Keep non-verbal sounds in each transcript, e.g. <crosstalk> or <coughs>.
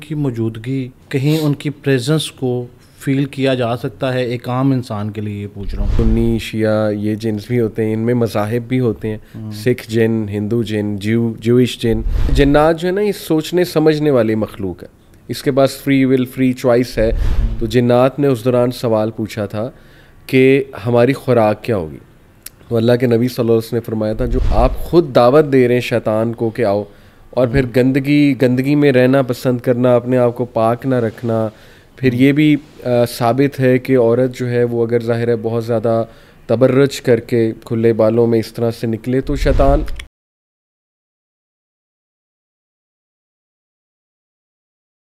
उनकी मौजूदगी कहीं उनकी प्रेजेंस को फील किया जा सकता है एक आम इंसान के लिए ये पूछ रहा हूँ सुन्नी शिया ये जिन्स भी होते हैं इनमें मजाहब भी होते हैं हम्म। सिख जिन हिंदू जिन जीव जूश जिन जन्नात जो है ना ये सोचने समझने वाली मखलूक है इसके पास फ्री विल फ्री चॉइस है तो जिन्नात ने उस दौरान सवाल पूछा था कि हमारी खुराक क्या होगी तो अल्लाह के नबी सल्लल्लाहु अलैहि वसल्लम ने फरमाया था जो आप खुद दावत दे रहे हैं शैतान को कि आओ और फिर गंदगी गंदगी में रहना पसंद करना अपने आप को पाक ना रखना फिर ये भी आ, साबित है कि औरत जो है वो अगर ज़ाहिर है बहुत ज़्यादा तबर्रज करके खुले बालों में इस तरह से निकले तो शैतान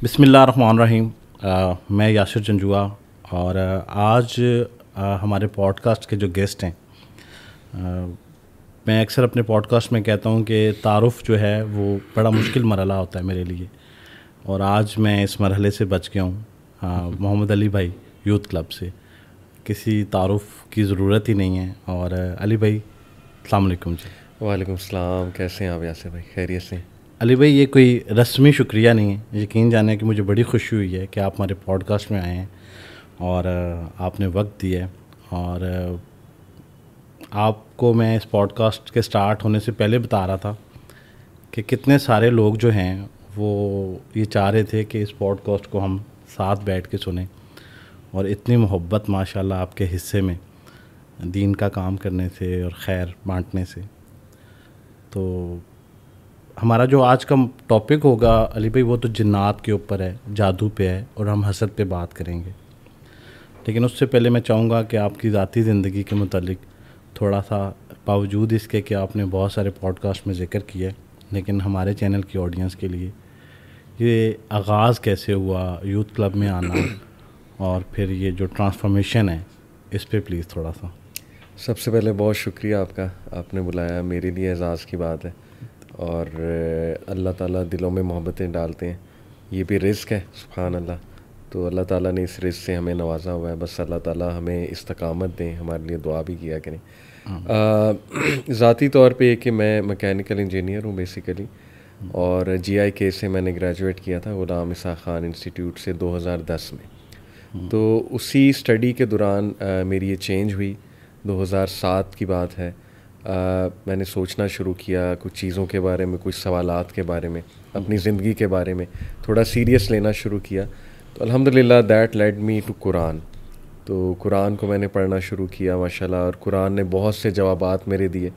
बसमिल्ल रहीम मैं यासिर जंजुआ और आज आ, हमारे पॉडकास्ट के जो गेस्ट हैं मैं अक्सर अपने पॉडकास्ट में कहता हूँ कि तारफ़ जो है वो बड़ा मुश्किल मरला होता है मेरे लिए और आज मैं इस मरहले से बच गया हूँ हाँ, मोहम्मद अली भाई यूथ क्लब से किसी तारफ़ की ज़रूरत ही नहीं है और अली भाई अलकुम जी वालेकुम सलाम कैसे हैं आप यासे भाई खैरियत से अली भाई ये कोई रस्मी शुक्रिया नहीं है यकीन जाने कि मुझे बड़ी खुशी हुई है कि आप हमारे पॉडकास्ट में आए हैं और आपने वक्त दिया है और आपको मैं इस पॉडकास्ट के स्टार्ट होने से पहले बता रहा था कि कितने सारे लोग जो हैं वो ये चाह रहे थे कि इस पॉडकास्ट को हम साथ बैठ के सुने और इतनी मोहब्बत माशाल्लाह आपके हिस्से में दीन का काम करने से और खैर बांटने से तो हमारा जो आज का टॉपिक होगा अली भाई वो तो जिन्नात के ऊपर है जादू पे है और हम हसद पे बात करेंगे लेकिन उससे पहले मैं चाहूँगा कि आपकी ज़ाती ज़िंदगी के मतलब थोड़ा सा बावजूद इसके कि आपने बहुत सारे पॉडकास्ट में ज़िक्र किया है लेकिन हमारे चैनल की ऑडियंस के लिए ये आगाज़ कैसे हुआ यूथ क्लब में आना <coughs> और फिर ये जो ट्रांसफॉर्मेशन है इस पर प्लीज़ थोड़ा सा सबसे पहले बहुत शुक्रिया आपका आपने बुलाया मेरे लिए एजाज़ की बात है और अल्लाह ताला दिलों में मोहब्बतें डालते हैं ये भी रिस्क है सुबहान अल्लाह तो अल्लाह ताला ने इस रिस्क से हमें नवाजा हुआ है बस अल्लाह ताला हमें इस्तकामत दें हमारे लिए दुआ भी किया करें हाँ। ज़ाती तौर पे कि मैं मैकेनिकल इंजीनियर हूँ बेसिकली और जी के से मैंने ग्रेजुएट किया था ग़ुलाम इसा खान इंस्टीट्यूट से 2010 में हाँ। तो उसी स्टडी के दौरान मेरी ये चेंज हुई 2007 की बात है आ, मैंने सोचना शुरू किया कुछ चीज़ों के बारे में कुछ सवालत के बारे में अपनी हाँ। ज़िंदगी के बारे में थोड़ा सीरियस लेना शुरू किया तो अल्हम्दुलिल्लाह that led me to Quran तो कुरान को मैंने पढ़ना शुरू किया माशाल्लाह और कुरान ने बहुत से जवाब मेरे दिए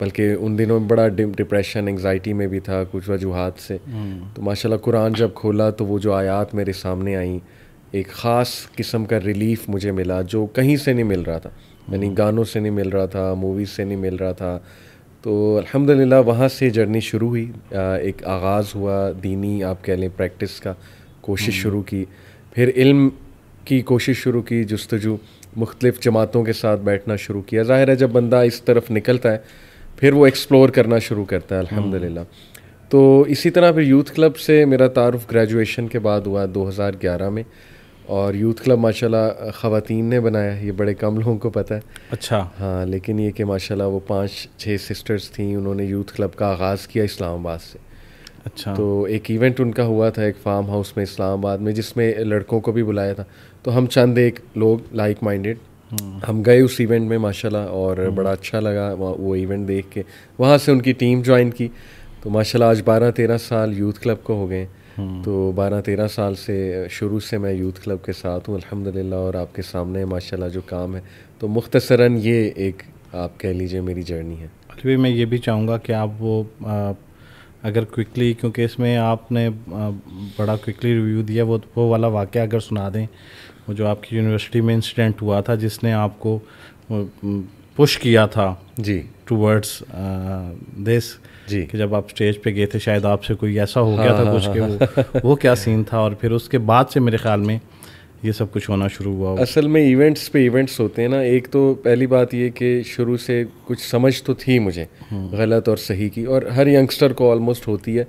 बल्कि उन दिनों में बड़ा डिप्रेशन एंगजाइटी में भी था कुछ वजूहत से हम्म। तो माशाल्लाह कुरान जब खोला तो वो जो आयात मेरे सामने आई एक ख़ास किस्म का रिलीफ मुझे मिला जो कहीं से नहीं मिल रहा था यानी हम्म। गानों से नहीं मिल रहा था मूवीज़ से नहीं मिल रहा था तो अल्हम्दुलिल्लाह वहाँ से जर्नी शुरू हुई एक आगाज़ हुआ दीनी आप कह लें प्रैक्टिस का कोशिश हम्म। शुरू की फिर इल्म की कोशिश शुरू की जस्तजु मुख्तलिफ़ जमातों के साथ बैठना शुरू किया ज़ाहिर है जब बंदा इस तरफ निकलता है फिर वो एक्सप्लोर करना शुरू करता है अल्हम्दुलिल्लाह हम्म। तो इसी तरह फिर यूथ क्लब से मेरा तारफ़ ग्रेजुएशन के बाद हुआ 2011 में और यूथ क्लब माशाल्लाह ख़वातीन ने बनाया ये बड़े कम लोगों को पता है अच्छा हाँ लेकिन ये कि माशाल्लाह वो पाँच छः सिस्टर्स थी उन्होंने यूथ क्लब का आगाज़ किया इस्लामाबाद से अच्छा तो एक इवेंट उनका हुआ था एक फार्म हाउस में इस्लामाबाद में जिसमें लड़कों को भी बुलाया था तो हम चंद एक लोग लाइक माइंडेड हम्म। हम गए उस इवेंट में माशाल्लाह और हम्म। बड़ा अच्छा लगा वो इवेंट देख के वहाँ से उनकी टीम ज्वाइन की तो माशाल्लाह आज बारह तेरह साल यूथ क्लब को हो गए हम्म। तो बारह तेरह साल से शुरू से मैं यूथ क्लब के साथ हूँ अल्हम्दुलिल्लाह और आपके सामने माशाल्लाह जो काम है तो मुख्तसरा ये एक आप कह लीजिए मेरी जर्नी है मैं ये भी चाहूँगा कि आप वो अगर क्विकली क्योंकि इसमें आपने बड़ा क्विकली रिव्यू दिया वो वो वाला वाक़ अगर सुना दें वो जो आपकी यूनिवर्सिटी में इंसिडेंट हुआ था जिसने आपको पुश किया था जी टूवर्ड्स दिस जी कि जब आप स्टेज पे गए थे शायद आपसे कोई ऐसा हो गया हाँ, था हाँ, कुछ हाँ, के वो, हाँ। वो क्या सीन था और फिर उसके बाद से मेरे ख्याल में ये सब कुछ होना शुरू हुआ असल में इवेंट्स पे इवेंट्स होते हैं ना एक तो पहली बात ये कि शुरू से कुछ समझ तो थी मुझे हम्म। गलत और सही की और हर यंगस्टर को ऑलमोस्ट होती है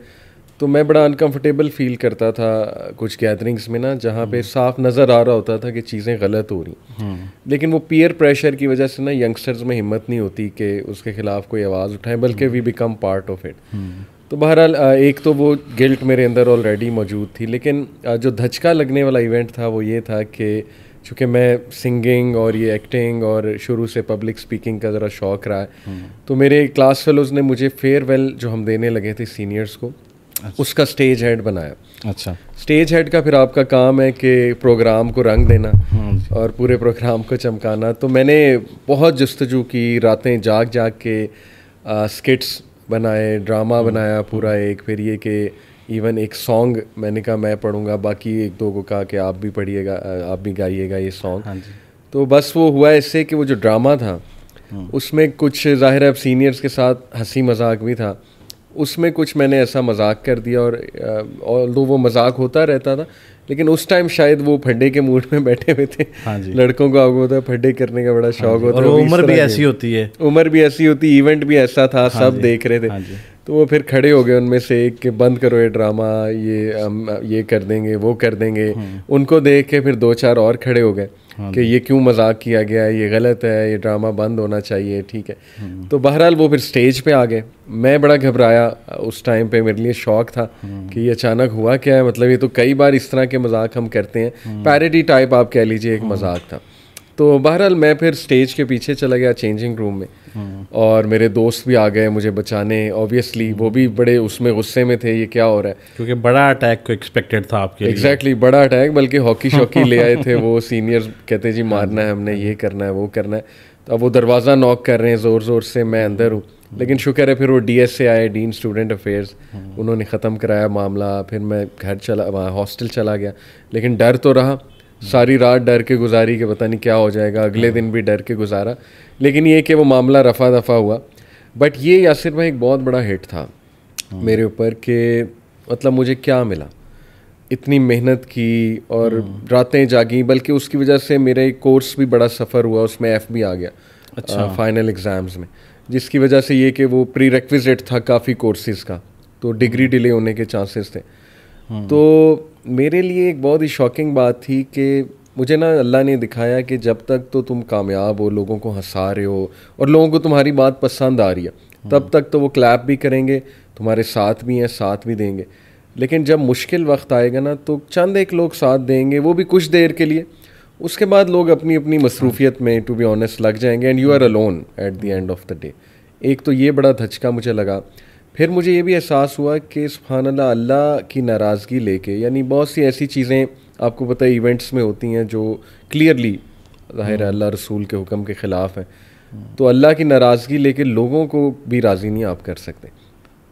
तो मैं बड़ा अनकंफर्टेबल फील करता था कुछ गैदरिंग्स में ना जहाँ पे हम्म। साफ नज़र आ रहा होता था कि चीज़ें गलत हो रही हम्म। लेकिन वो पीयर प्रेशर की वजह से ना यंगस्टर्स में हिम्मत नहीं होती कि उसके खिलाफ कोई आवाज़ उठाएं बल्कि we become part of it तो बहरहाल एक तो वो गिल्ट मेरे अंदर ऑलरेडी मौजूद थी लेकिन जो धचका लगने वाला इवेंट था वो ये था कि चूँकि मैं सिंगिंग और ये एक्टिंग और शुरू से पब्लिक स्पीकिंग का ज़रा शौक रहा है हम्म। तो मेरे क्लास फेलोज़ ने मुझे फेयरवेल जो हम देने लगे थे सीनियर्स को अच्छा। उसका स्टेज हेड बनाया अच्छा स्टेज हेड का फिर आपका काम है कि प्रोग्राम को रंग देना हाँ और पूरे प्रोग्राम को चमकाना तो मैंने बहुत जस्तजू की रातें जाग जाग के स्किट्स बनाए ड्रामा हम्म। बनाया पूरा एक फिर ये कि इवन एक सॉन्ग मैंने कहा मैं पढ़ूंगा बाकी एक दो को कहा कि आप भी पढ़िएगा आप भी गाइएगा ये सॉन्ग हाँ तो बस वो हुआ इससे कि वो जो ड्रामा था हम्म। उसमें कुछ ज़ाहिर है अब सीनियर्स के साथ हंसी मजाक भी था उसमें कुछ मैंने ऐसा मजाक कर दिया और दो वो मजाक होता रहता था लेकिन उस टाइम शायद वो फड्डे के मूड में बैठे हुए थे हाँ जी। लड़कों को आपको होता है फड्डे करने का बड़ा हाँ शौक होता है उम्र भी ऐसी होती है उम्र भी ऐसी होती इवेंट भी ऐसा था हाँ सब देख रहे थे हाँ तो वो फिर खड़े हो गए उनमें से एक के बंद करो ये ड्रामा ये हम ये कर देंगे वो कर देंगे हम्म। उनको देख के फिर दो चार और खड़े हो गए हाँ कि ये क्यों मजाक किया गया है ये गलत है ये ड्रामा बंद होना चाहिए ठीक है तो बहरहाल वो फिर स्टेज पे आ गए मैं बड़ा घबराया उस टाइम पे मेरे लिए शौक था हम्म। कि ये अचानक हुआ क्या है मतलब ये तो कई बार इस तरह के मजाक हम करते हैं हम्म। पैरडी टाइप आप कह लीजिए एक हम्म। मजाक था तो बहरहाल मैं फिर स्टेज के पीछे चला गया चेंजिंग रूम में और मेरे दोस्त भी आ गए मुझे बचाने ऑब्वियसली वो भी बड़े उसमें गुस्से में थे ये क्या हो रहा है क्योंकि बड़ा अटैक को एक्सपेक्टेड था आपके एग्जैक्टली exactly, बड़ा अटैक बल्कि हॉकी शॉकी ले आए थे <laughs> वो सीनियर्स कहते जी मारना है हमने ये करना है वो करना है तो अब वो दरवाज़ा नॉक कर रहे हैं ज़ोर ज़ोर से मैं अंदर हूँ लेकिन शुक्र है फिर वो डी एस से आए डीन स्टूडेंट अफेयर्स उन्होंने ख़त्म कराया मामला फिर मैं घर चला हॉस्टल चला गया लेकिन डर तो रहा सारी रात डर के गुजारी के पता नहीं क्या हो जाएगा अगले दिन भी डर के गुजारा लेकिन ये कि वो मामला रफा दफ़ा हुआ बट ये यासिर भाई एक बहुत बड़ा हिट था हाँ। मेरे ऊपर कि मतलब मुझे क्या मिला इतनी मेहनत की और हाँ। रातें जागी बल्कि उसकी वजह से मेरा एक कोर्स भी बड़ा सफ़र हुआ उसमें एफ भी आ गया अच्छा फाइनल एग्ज़ाम्स में जिसकी वजह से ये कि वो प्री रेक्विजिट था काफ़ी कोर्सेज़ का तो डिग्री डिले हाँ। होने के चांसेस थे तो मेरे लिए एक बहुत ही शॉकिंग बात थी कि मुझे ना अल्लाह ने दिखाया कि जब तक तो तुम कामयाब हो लोगों को हंसा रहे हो और लोगों को तुम्हारी बात पसंद आ रही है हाँ। तब तक तो वो क्लैप भी करेंगे तुम्हारे साथ भी हैं साथ भी देंगे लेकिन जब मुश्किल वक्त आएगा ना तो चंद एक लोग साथ देंगे वो भी कुछ देर के लिए उसके बाद लोग अपनी अपनी मसरूफियत हाँ। में टू बी ऑनेस्ट लग जाएंगे and you are alone at the end of the day एक तो ये बड़ा धचका मुझे लगा फिर मुझे ये भी एहसास हुआ कि सुबहानल्ला अल्लाह की नाराज़गी लेके यानी बहुत सी ऐसी चीज़ें आपको पता है इवेंट्स में होती हैं जो क्लियरली ज़ाहिर हम्म। अल्लाह रसूल के हुक्म के ख़िलाफ़ हैं तो अल्लाह की नाराज़गी लेके लोगों को भी राज़ी नहीं आप कर सकते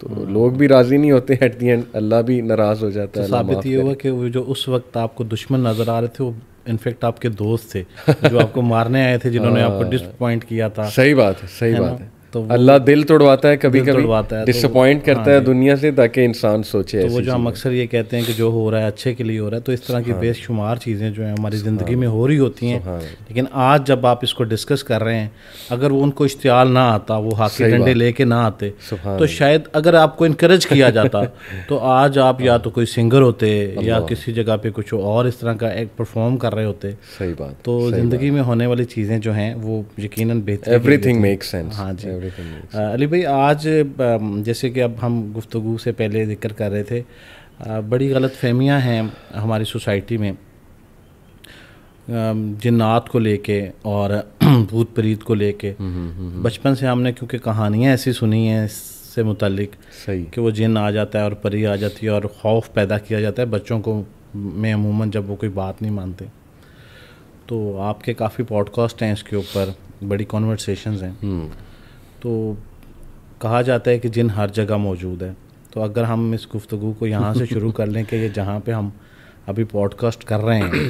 तो हम्म। लोग भी राज़ी नहीं होते एट दी एंड अल्लाह भी नाराज़ हो जाता तो है साबित ये हुआ कि जो उस वक्त आपको दुश्मन नज़र आ रहे थे वो इनफेक्ट आपके दोस्त थे जो आपको <laughs> मारने आए थे जिन्होंने आपको डिसअपॉइंट हाँ। किया था सही बात है सही बात है तो अल्लाह दिल तोड़वाता है कभी कभी तोड़वाता है डिसअपॉइंट तो, करता हाँ, है दुनिया से ताकि इंसान सोचे तो वो जो हम अक्सर ये कहते हैं कि जो हो रहा है अच्छे के लिए हो रहा है तो इस तरह की हाँ। बेशुमार चीज़ें जो हैं हमारी ज़िंदगी में हो रही होती हैं लेकिन आज जब आप इसको डिस्कस कर रहे हैं अगर वो उनको इश्तियाल ना आता वो हाथी डंडे लेके ना आते तो शायद अगर आपको इनक्रेज किया जाता <laughs> तो आज आप या तो कोई सिंगर होते या किसी जगह पे कुछ और इस तरह का एक्ट परफॉर्म कर रहे होते सही बात तो ज़िंदगी में होने वाली चीज़ें जो हैं वो यकीन बेहतर थिंग मेक सेंस हाँ जी अली भाई आज जैसे कि अब हम गुफ्तु से पहले जिक्र कर रहे थे बड़ी गलत फहमियाँ हैं हमारी सोसाइटी में जिन्नात को लेके और <clears throat> भूत प्रीत को लेके हम्म, हम्म, हम्म, बचपन से हमने क्योंकि कहानियाँ ऐसी सुनी हैं से मुतलिक सही कि वो जिन आ जाता है और परी आ जाती है और खौफ पैदा किया जाता है बच्चों को में अमूमन जब वो कोई बात नहीं मानते तो आपके काफ़ी पॉडकास्ट हैं इसके ऊपर बड़ी कॉन्वर्सेशन हैं तो कहा जाता है कि जिन हर जगह मौजूद है तो अगर हम इस गुफ्तु को यहाँ से शुरू कर लें कि ये जहाँ पे हम अभी पॉडकास्ट कर रहे हैं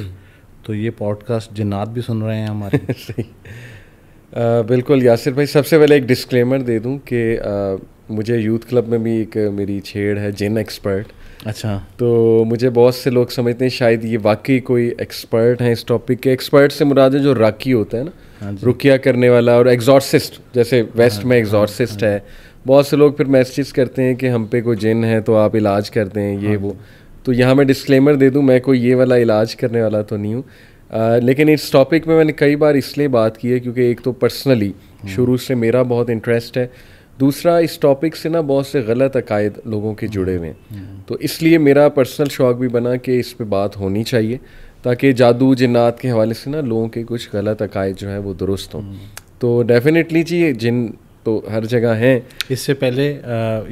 तो ये पॉडकास्ट जिन्नात भी सुन रहे हैं हमारे <laughs> सही आ, बिल्कुल यासिर भाई सबसे पहले एक डिस्क्लेमर दे दूँ कि मुझे यूथ क्लब में भी एक मेरी छेड़ है जिन एक्सपर्ट अच्छा तो मुझे बहुत से लोग समझते हैं शायद ये वाकई कोई एक्सपर्ट हैं इस टॉपिक के एक्सपर्ट से मुराद है जो राखी होता है ना हाँ रुकिया करने वाला और एग्जॉर्सिस्ट जैसे वेस्ट हाँ। में एग्जॉर्सिस्ट हाँ। है बहुत से लोग फिर मैसेज करते हैं कि हम पे कोई जिन है तो आप इलाज करते हैं ये वो तो यहाँ मैं डिस्क्लेमर दे दूँ मैं कोई ये वाला इलाज करने वाला तो नहीं हूँ लेकिन इस टॉपिक में मैंने कई बार इसलिए बात की है क्योंकि एक तो पर्सनली शुरू से मेरा बहुत इंटरेस्ट है दूसरा इस टॉपिक से ना बहुत से गलत अकायद लोगों के जुड़े हुए हैं हम्म। तो इसलिए मेरा पर्सनल शौक भी बना कि इस पर बात होनी चाहिए ताकि जादू जिन्नात के हवाले से ना लोगों के कुछ गलत अकायद जो हैं वो दुरुस्त हों हम्म। तो डेफिनेटली जी जिन तो हर जगह हैं इससे पहले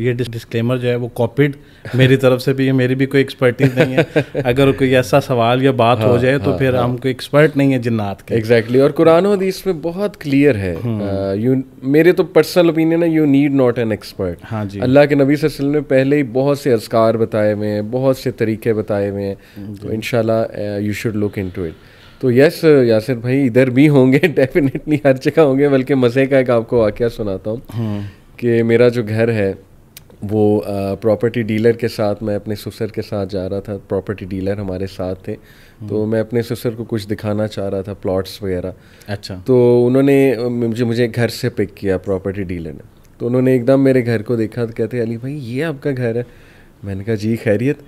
ये डिस्क्लेमर जो है वो कॉपीड मेरी तरफ से भी है मेरी भी कोई एक्सपर्टीज नहीं है <laughs> अगर कोई ऐसा सवाल या बात हाँ, हो जाए तो हाँ, फिर हाँ, हम कोई एक्सपर्ट नहीं है जिन्नात के एग्जैक्टली exactly. और कुरान हदीस में बहुत क्लियर है यू हम्म। मेरे तो पर्सनल ओपिनियन है you need not an expert हाँ जी अल्लाह के नबी सल ने पहले ही बहुत से असकार बताए हुए हैं बहुत से तरीके बताए हुए हैं तो in you should look in it तो यस यासिर भाई इधर भी होंगे डेफिनेटली <laughs> हर जगह होंगे बल्कि मज़े का एक आपको वाक्य सुनाता हूँ हाँ। कि मेरा जो घर है वो प्रॉपर्टी डीलर के साथ मैं अपने ससुर के साथ जा रहा था प्रॉपर्टी डीलर हमारे साथ थे हम्म। तो मैं अपने ससुर को कुछ दिखाना चाह रहा था प्लॉट्स वगैरह अच्छा तो उन्होंने मुझे मुझे घर से पिक किया प्रॉपर्टी डीलर ने तो उन्होंने एकदम मेरे घर को देखा तो कहते अली भाई ये आपका घर है मैंने कहा जी खैरियत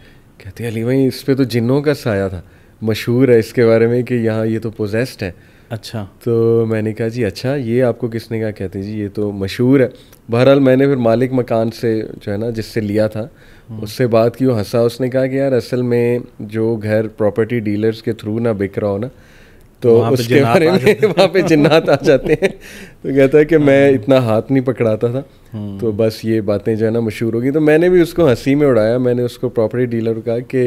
कहते अली भाई इस पर तो जिन्नों का साया था मशहूर है इसके बारे में कि यहाँ ये तो पोजेस्ट है अच्छा तो मैंने कहा जी अच्छा ये आपको किसने कहा कहते जी ये तो मशहूर है बहरहाल मैंने फिर मालिक मकान से जो है ना जिससे लिया था हम्म। उससे बात की वो हंसा उसने कहा कि यार असल में जो घर प्रॉपर्टी डीलर्स के थ्रू ना बिक रहा हो ना तो उसके बारे में वहाँ पे जिन्नात आ जाते हैं तो कहता है कि मैं हाँ। इतना हाथ नहीं पकड़ाता था हम्म। तो बस ये बातें जो है ना मशहूर होगी तो मैंने भी उसको हंसी में उड़ाया मैंने उसको प्रॉपर्टी डीलर को कहा कि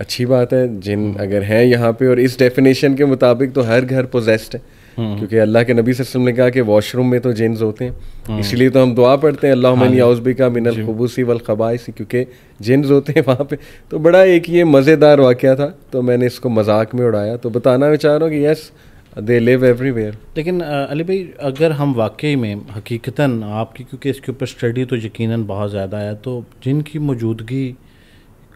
अच्छी बात है जिन हम्म। अगर हैं यहाँ पे और इस डेफिनेशन के मुताबिक तो हर घर पोजेस्ट है हम्म। क्योंकि अल्लाह के नबी वसल्लम ने कहा कि वॉशरूम में तो जिन्स होते हैं हम्म। इसीलिए तो हम दुआ पढ़ते हैं अल्लाह मनी का मिनल खबूसी वल खबाइसी क्योंकि जिन्स होते हैं वहाँ पे तो बड़ा एक ये मज़ेदार वाक़ था तो मैंने इसको मजाक में उड़ाया तो बताना भी चाह रहा हूँ कि यस दे लिव एवरीवेयर लेकिन अली भाई अगर हम वाकई में हकीकता आपकी क्योंकि इसके ऊपर स्टडी तो यकीन बहुत ज़्यादा है तो जिनकी मौजूदगी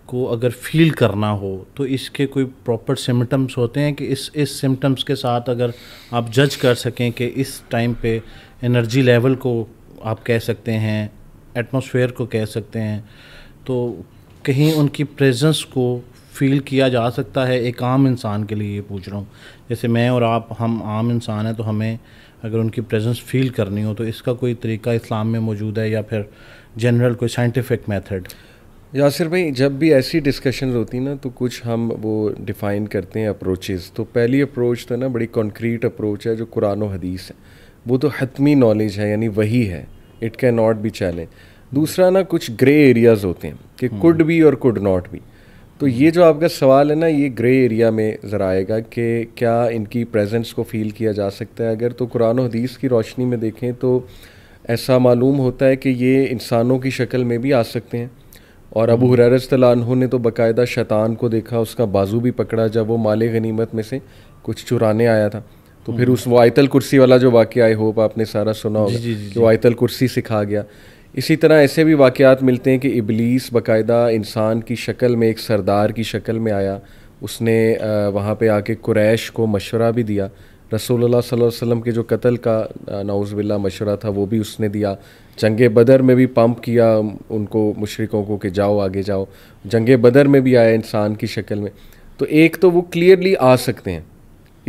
को अगर फील करना हो तो इसके कोई प्रॉपर सिम्टम्स होते हैं कि इस इस सिम्टम्स के साथ अगर आप जज कर सकें कि इस टाइम पे एनर्जी लेवल को आप कह सकते हैं एटमॉस्फेयर को कह सकते हैं तो कहीं उनकी प्रेजेंस को फील किया जा सकता है एक आम इंसान के लिए ये पूछ रहा हूँ जैसे मैं और आप हम आम इंसान हैं तो हमें अगर उनकी प्रेजेंस फील करनी हो तो इसका कोई तरीका इस्लाम में मौजूद है या फिर जनरल कोई साइंटिफिक मेथड यासिर भाई जब भी ऐसी डिस्कशन होती ना तो कुछ हम वो डिफ़ाइन करते हैं अप्रोचेस तो पहली अप्रोच तो ना बड़ी कॉन्क्रीट अप्रोच है जो कुरान हदीस है वो तो हतमी नॉलेज है यानी वही है it can not be challenge दूसरा ना कुछ ग्रे एरियाज़ होते हैं कि कुड हम्म। भी और कुड नॉट भी तो ये जो आपका सवाल है ना ये ग्रे एरिया में ज़रा आएगा कि क्या इनकी प्रेजेंस को फील किया जा सकता है अगर तो कुरान हदीस की रोशनी में देखें तो ऐसा मालूम होता है कि ये इंसानों की शक्ल में भी आ सकते हैं और अबू हुररजतलानहों ने तो बाकायदा शैतान को देखा उसका बाजू भी पकड़ा जब वो माले गनीमत में से कुछ चुराने आया था तो फिर उस वो आयतल कुर्सी वाला जो वाक्य आई होप आपने सारा सुना होगा कि वो आयतल कुर्सी सिखा गया इसी तरह ऐसे भी वाक़ात मिलते हैं कि इबलीस बाकायदा इंसान की शक्ल में एक सरदार की शक्ल में आया उसने वहाँ पे आके कुरैश को मशवरा भी दिया रसोल्ला वसम के जो कत्ल का नाउज़बिल्ला मशवरा था वो भी उसने दिया जंगे बदर में भी पंप किया उनको मुशरकों को कि जाओ आगे जाओ जंगे बदर में भी आया इंसान की शक्ल में तो एक तो वो क्लियरली आ सकते हैं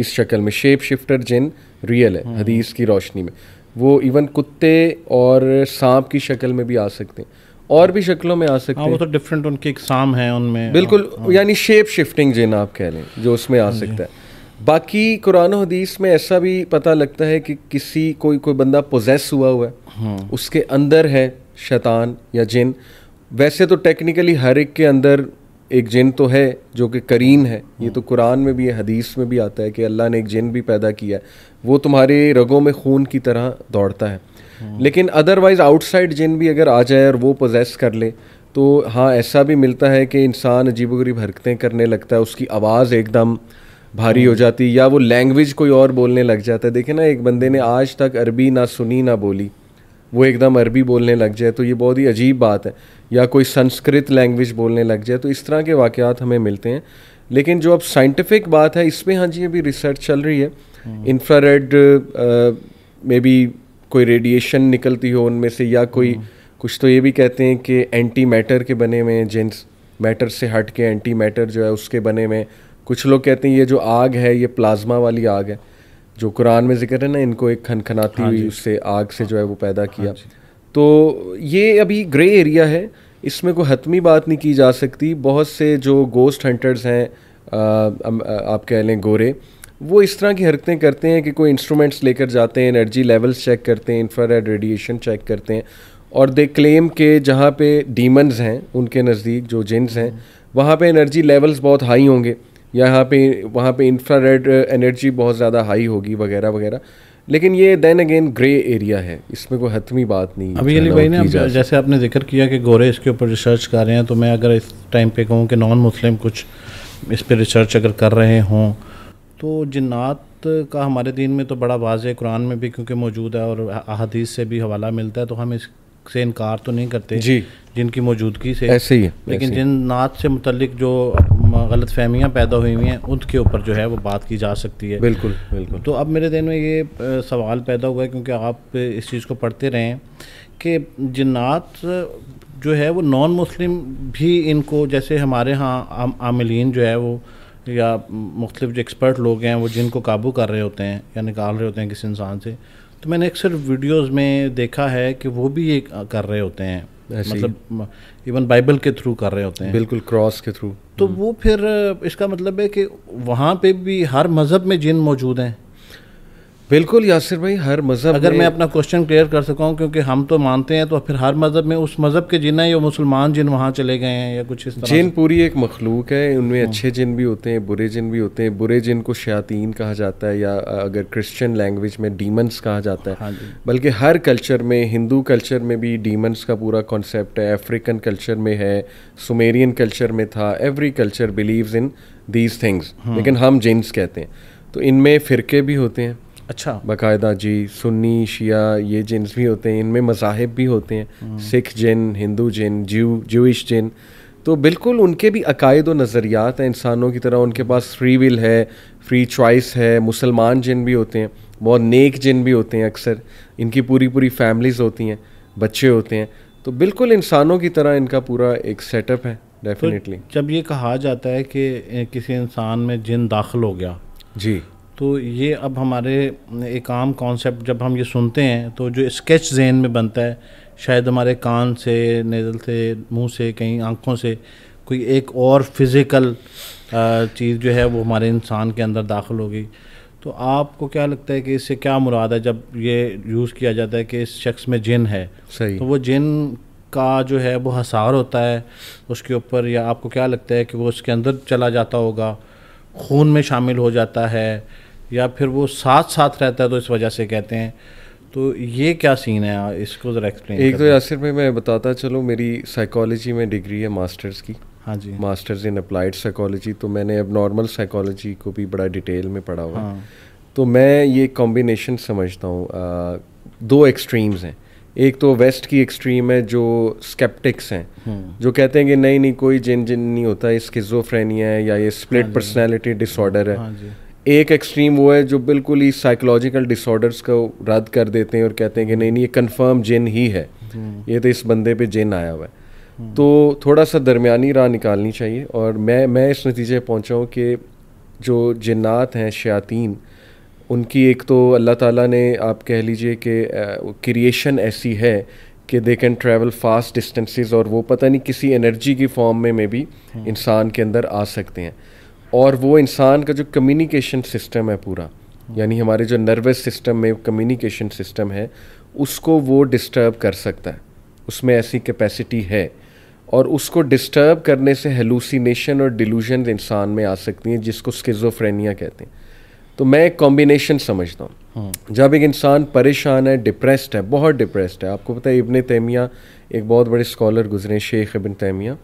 इस शक्ल में शेप शिफ्टर जिन रियल है हम्म। हदीस की रोशनी में वो इवन कुत्ते और सांप की शक्ल में भी आ सकते हैं और भी शक्लों में आ सकते हाँ, हैं वो तो डिफरेंट उनकी एग्जाम है उनमें बिल्कुल हाँ, हाँ। यानी शेप शिफ्टिंग जिन आप कह लें जो उसमें आ सकता है बाकी कुरान हदीस में ऐसा भी पता लगता है कि किसी कोई कोई बंदा पोजेस हुआ हुआ है हम्म। उसके अंदर है शैतान या जिन वैसे तो टेक्निकली हर एक के अंदर एक जिन तो है जो कि करीन है ये तो हम्म। कुरान में भी है हदीस में भी आता है कि अल्लाह ने एक जिन भी पैदा किया है वो तुम्हारे रगों में खून की तरह दौड़ता है हम्म। लेकिन अदरवाइज़ आउटसाइड जिन भी अगर आ जाए और वो पोजेस कर ले तो हाँ ऐसा भी मिलता है कि इंसान अजीब गरीब हरकतें करने लगता है उसकी आवाज़ एकदम भारी हो जाती या वो लैंग्वेज कोई और बोलने लग जाता है देखे ना एक बंदे ने आज तक अरबी ना सुनी ना बोली वो एकदम अरबी बोलने लग जाए तो ये बहुत ही अजीब बात है या कोई संस्कृत लैंग्वेज बोलने लग जाए तो इस तरह के वाक़ात हमें मिलते हैं लेकिन जो अब साइंटिफिक बात है इस पर हाँ जी अभी रिसर्च चल रही है इंफ्रारेड में भी कोई रेडिएशन निकलती हो उनमें से या कोई हम्म। कुछ तो ये भी कहते हैं कि एंटी मैटर के बने हुए हैं जेंस मैटर से हट के एंटी मैटर जो है उसके बने हुए कुछ लोग कहते हैं ये जो आग है ये प्लाज्मा वाली आग है जो कुरान में जिक्र है ना इनको एक खनखनाती हाँ हुई उससे आग से जो है वो पैदा हाँ किया तो ये अभी ग्रे एरिया है इसमें कोई हतमी बात नहीं की जा सकती बहुत से जो गोस्ट हंटर्स हैं आप कह लें गोरे वो इस तरह की हरकतें करते हैं कि कोई इंस्ट्रूमेंट्स लेकर जाते हैं एनर्जी लेवल्स चेक करते हैं इंफ्रा रेडिएशन चेक करते हैं और दे क्लेम के जहाँ पे डीमंस हैं उनके नज़दीक जो जिन्स हैं हाँ। वहाँ पे एनर्जी लेवल्स बहुत हाई होंगे या यहाँ पे वहाँ पे इंफ्रा एनर्जी बहुत ज़्यादा हाई होगी वगैरह वगैरह लेकिन ये देन अगेन ग्रे एरिया है इसमें कोई हतमी बात नहीं अभी अली भाई ने जैसे आपने जिक्र किया कि गोरे इसके ऊपर रिसर्च कर रहे हैं तो मैं अगर इस टाइम पे कहूँ कि नॉन मुस्लिम कुछ इस पर रिसर्च अगर कर रहे हों तो जिन्नात का हमारे दिन में तो बड़ा वाज कुरान में भी क्योंकि मौजूद है और अहादीस से भी हवाला मिलता है तो हम इस से इनकार तो नहीं करते जी जिनकी मौजूदगी से ऐसे ही है लेकिन जिन नात से मुतलिक जो गलत फहमियाँ पैदा हुई हुई हैं उनके ऊपर जो है वो बात की जा सकती है बिल्कुल बिल्कुल तो अब मेरे दिन में ये सवाल पैदा हुआ है क्योंकि आप इस चीज़ को पढ़ते रहें कि जिन्नात जो है वो नॉन मुस्लिम भी इनको जैसे हमारे यहाँ आम, जो है वो या मुख्तलिफ जो एक्सपर्ट लोग हैं वो जिनको काबू कर रहे होते हैं या निकाल रहे होते हैं किसी इंसान से तो मैंने अक्सर वीडियोस में देखा है कि वो भी ये कर रहे होते हैं मतलब इवन बाइबल के थ्रू कर रहे होते हैं बिल्कुल क्रॉस के थ्रू तो hmm. वो फिर इसका मतलब है कि वहाँ पे भी हर मज़हब में जिन मौजूद हैं बिल्कुल यासिर भाई हर मज़हब अगर मैं अपना क्वेश्चन क्लियर कर सका क्योंकि हम तो मानते हैं तो फिर हर मज़हब में उस मज़हब के जिन है या मुसलमान जिन वहाँ चले गए हैं या कुछ इस तरह जिन पूरी एक मखलूक है उनमें हाँ। अच्छे जिन भी होते हैं बुरे जिन भी होते हैं बुरे जिन को शयातीन कहा जाता है या अगर क्रिश्चियन लैंग्वेज में डीमंस कहा जाता है हाँ बल्कि हर कल्चर में हिंदू कल्चर में भी डीमंस का पूरा कॉन्सेप्ट है अफ्रीकन कल्चर में है सुमेरियन कल्चर में था every culture believe in these things लेकिन हम जिन्स कहते हैं तो इनमें फ़िरके भी होते हैं अच्छा बाकायदा जी सुन्नी शिया ये जिन्स भी होते हैं इनमें मजाहब भी होते हैं हम्म। सिख जिन हिंदू जिन ज्यू जूश जिन तो बिल्कुल उनके भी अकायद व नज़रियात हैं इंसानों की तरह उनके पास फ्री विल है फ्री चॉइस है मुसलमान जिन भी होते हैं बहुत नेक जिन भी होते हैं अक्सर इनकी पूरी पूरी फैमिलीज़ होती हैं बच्चे होते हैं तो बिल्कुल इंसानों की तरह इनका पूरा एक सेटअप है तो डेफिनेटली तो जब ये कहा जाता है कि किसी इंसान में जिन दाखिल हो गया जी तो ये अब हमारे एक आम कॉन्सेप्ट जब हम ये सुनते हैं तो जो स्केच जहन में बनता है शायद हमारे कान से नज़ल से मुंह से कहीं आँखों से कोई एक और फिज़िकल चीज़ जो है वो हमारे इंसान के अंदर दाखिल होगी तो आपको क्या लगता है कि इससे क्या मुराद है जब ये यूज़ किया जाता है कि इस शख्स में जिन है सही तो वो जिन का जो है वो हसार होता है उसके ऊपर या आपको क्या लगता है कि वो उसके अंदर चला जाता होगा खून में शामिल हो जाता है या फिर वो साथ साथ रहता है तो इस वजह से कहते हैं तो ये क्या सीन है इसको ज़रा एक्सप्लेन एक तो यासिर भाई मैं बताता चलो मेरी साइकोलॉजी में डिग्री है मास्टर्स की हाँ जी मास्टर्स इन अप्लाइड साइकोलॉजी तो मैंने अब नॉर्मल साइकोलॉजी को भी बड़ा डिटेल में पढ़ा हुआ हाँ। तो मैं ये कॉम्बिनेशन समझता हूँ दो एक्सट्रीम्स हैं एक तो वेस्ट की एक्सट्रीम है जो स्केप्टिक्स हैं हम्म। जो कहते हैं कि नहीं नहीं कोई जिन जिन नहीं होता ये स्किजोफ्रेनिया है या ये स्प्लिट पर्सनैलिटी डिसऑर्डर है हाँ एक एक्सट्रीम वो है जो बिल्कुल ही साइकोलॉजिकल डिसऑर्डर्स को रद्द कर देते हैं और कहते हैं कि नहीं नहीं ये कंफर्म जिन ही है हम्म। ये तो इस बंदे पे जिन आया हुआ है हम्म। तो थोड़ा सा दरमियानी राह निकालनी चाहिए और मैं मैं इस नतीजे पहुंचा हूँ कि जो जिन्नात हैं शयातीन उनकी एक तो अल्लाह ताला ने आप कह लीजिए कि क्रिएशन ऐसी है कि they can travel fast distances और वो पता नहीं किसी एनर्जी की फॉर्म में में भी हम्म। इंसान के अंदर आ सकते हैं और वो इंसान का जो कम्युनिकेशन सिस्टम है पूरा यानी हमारे जो नर्वस सिस्टम में कम्युनिकेशन सिस्टम है उसको वो डिस्टर्ब कर सकता है उसमें ऐसी कैपेसिटी है और उसको डिस्टर्ब करने से हेलूसिनेशन और डिलूजन इंसान में आ सकती हैं जिसको स्किज़ोफ्रेनिया कहते हैं तो मैं एक कॉम्बिनेशन समझता हूँ हम्म। जब एक इंसान परेशान है डिप्रेस्ड है बहुत डिप्रेस्ड है आपको पता है इबन तैमिया एक बहुत बड़े स्कॉलर गुजरे शेख इबन तैमिया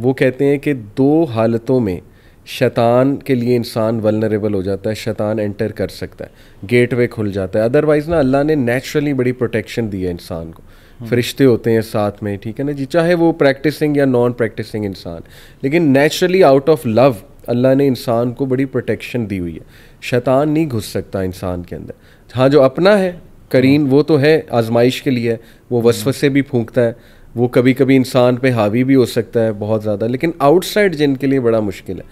वो कहते हैं कि दो हालतों में शैतान के लिए इंसान वलनरेबल हो जाता है शैतान एंटर कर सकता है गेट वे खुल जाता है अदरवाइज़ ना अल्लाह ने नेचुरली बड़ी प्रोटेक्शन दी है इंसान को हम्म। फरिश्ते होते हैं साथ में ठीक है ना जी चाहे वो प्रैक्टिसिंग या नॉन प्रैक्टिसिंग इंसान लेकिन नेचुरली आउट ऑफ लव अल्लाह ने इंसान को बड़ी प्रोटेक्शन दी हुई है शैतान नहीं घुस सकता इंसान के अंदर हाँ जो अपना है करीन हम्म। वो तो है आजमाइश के लिए वो हम्म। वसवसे भी फूंकता है वो कभी कभी इंसान पे हावी भी हो सकता है बहुत ज़्यादा लेकिन आउटसाइड जिनके लिए बड़ा मुश्किल है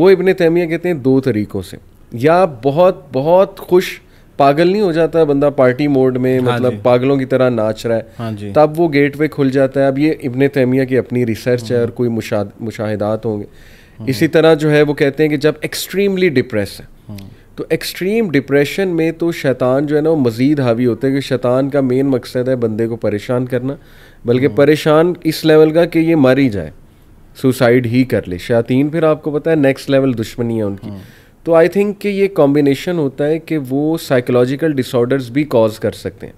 वो इबन तैमिया कहते हैं दो तरीक़ों से या बहुत बहुत खुश पागल नहीं हो जाता बंदा पार्टी मोड में हाँ मतलब पागलों की तरह नाच रहा है हाँ तब वो गेट वे खुल जाता है अब ये इबन तैमिया की अपनी रिसर्च है हाँ। और कोई मुशाहदात होंगे हाँ। इसी तरह जो है वो कहते हैं कि जब एक्सट्रीमली डिप्रेस है हाँ। तो एक्सट्रीम डिप्रेशन में तो शैतान जो है ना वो मज़ीद हावी होते हैं कि शैतान का मेन मकसद है बंदे को परेशान करना बल्कि हम्म। परेशान इस लेवल का कि ये मर ही जाए सुसाइड ही कर ले शातीन फिर आपको पता है नेक्स्ट लेवल दुश्मनी है उनकी हम्म। तो आई थिंक कि ये कॉम्बिनेशन होता है कि वो साइकोलॉजिकल डिसऑर्डर्स भी कॉज कर सकते हैं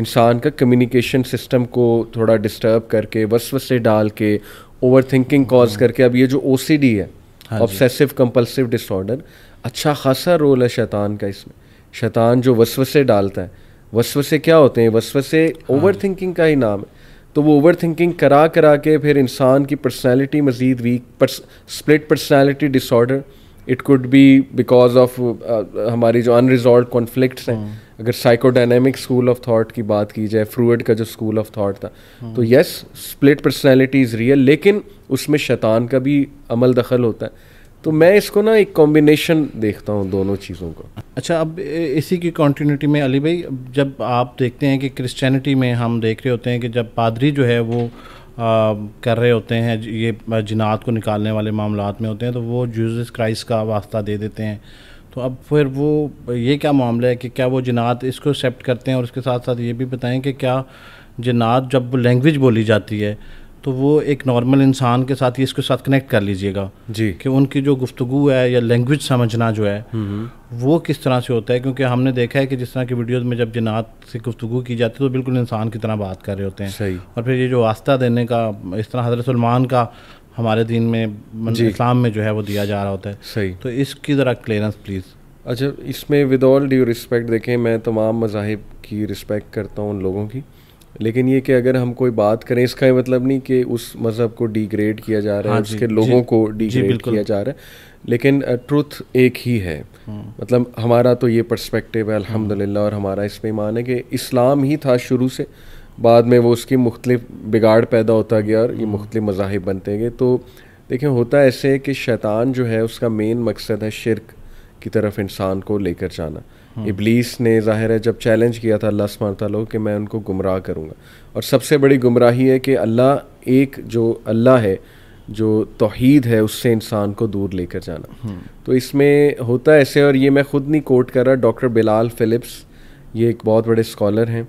इंसान का कम्युनिकेशन सिस्टम को थोड़ा डिस्टर्ब करके वसवसे डाल के ओवर थिंकिंग कॉज करके अब ये जो ओ है ऑब्सेसिव कंपल्सिव डिसऑर्डर अच्छा खासा रोल है शैतान का इसमें शैतान जो वसवसे डालता है वसवसे क्या होते हैं वसवसे ओवर थिंकिंग का ही नाम है तो वो ओवर थिंकिंग करा करा के फिर इंसान की पर्सनैलिटी मज़ीद weak split personality disorder it could be because of हमारी जो अनरिजॉल्व कॉन्फ्लिक्ट्स हैं हाँ। अगर साइकोडाइनमिक स्कूल ऑफ थॉट की बात की जाए फ्रूड का जो स्कूल ऑफ थॉट था हाँ। तो yes split personality is real लेकिन उसमें शैतान का भी अमल दखल होता है तो मैं इसको ना एक कॉम्बिनेशन देखता हूँ दोनों चीज़ों का अच्छा अब इसी की कॉन्टीन्यूटी में अली भाई जब आप देखते हैं कि क्रिश्चियनिटी में हम देख रहे होते हैं कि जब पादरी जो है वो आ, कर रहे होते हैं ये जिनात को निकालने वाले मामला में होते हैं तो वो जूजस क्राइस्ट का वास्ता दे देते हैं तो अब फिर वो ये क्या मामला है कि क्या वो जिनात इसको एक्सेप्ट करते हैं और इसके साथ साथ ये भी बताएं कि क्या जिनात जब लैंग्वेज बोली जाती है तो वो एक नॉर्मल इंसान के साथ ये इसके साथ कनेक्ट कर लीजिएगा जी कि उनकी जो गुफ्तु है या लैंग्वेज समझना जो है हम्म, हम्म। वो किस तरह से होता है क्योंकि हमने देखा है कि जिस तरह की वीडियोज़ में जब जिनात से गुफ्तु की जाती है तो बिल्कुल इंसान की तरह बात कर रहे होते हैं सही और फिर ये जो वास्ता देने का इस तरह हजरत सलमान का हमारे दिन में मतलब इस्लाम में जो है वो दिया जा रहा होता है सही तो इसकी ज़रा क्लियरेंस प्लीज़ अच्छा इसमें विद ऑल ड्यू रिस्पेक्ट देखें मैं तमाम मजाहब की रिस्पेक्ट करता हूँ उन लोगों की लेकिन ये कि अगर हम कोई बात करें इसका ये मतलब नहीं कि उस मज़हब को डिग्रेड किया जा रहा है हाँ उसके लोगों को डिग्रेड किया जा रहा है लेकिन ट्रुथ एक ही है हाँ। मतलब हमारा तो ये पर्सपेक्टिव है अल्हम्दुलिल्लाह और हमारा इसमें ईमान है कि इस्लाम ही था शुरू से बाद में वो उसकी मुख्तलिफ बिगाड़ पैदा होता गया और ये हाँ। मुख्तलिफ मजाहब बनते गए तो देखें होता ऐसे है कि शैतान जो है उसका मेन मकसद है शिरक की तरफ इंसान को लेकर जाना हम्म। इबलीस ने जाहिर है जब चैलेंज किया था अल्लाह स्मार तला कि मैं उनको गुमराह करूँगा और सबसे बड़ी गुमराही है कि अल्लाह एक जो अल्लाह है जो तोहद है उससे इंसान को दूर लेकर जाना हम्म। तो इसमें होता ऐसे और ये मैं ख़ुद नहीं कोट कर रहा डॉक्टर बिलाल फ़िलिप्स ये एक बहुत बड़े स्कॉलर हैं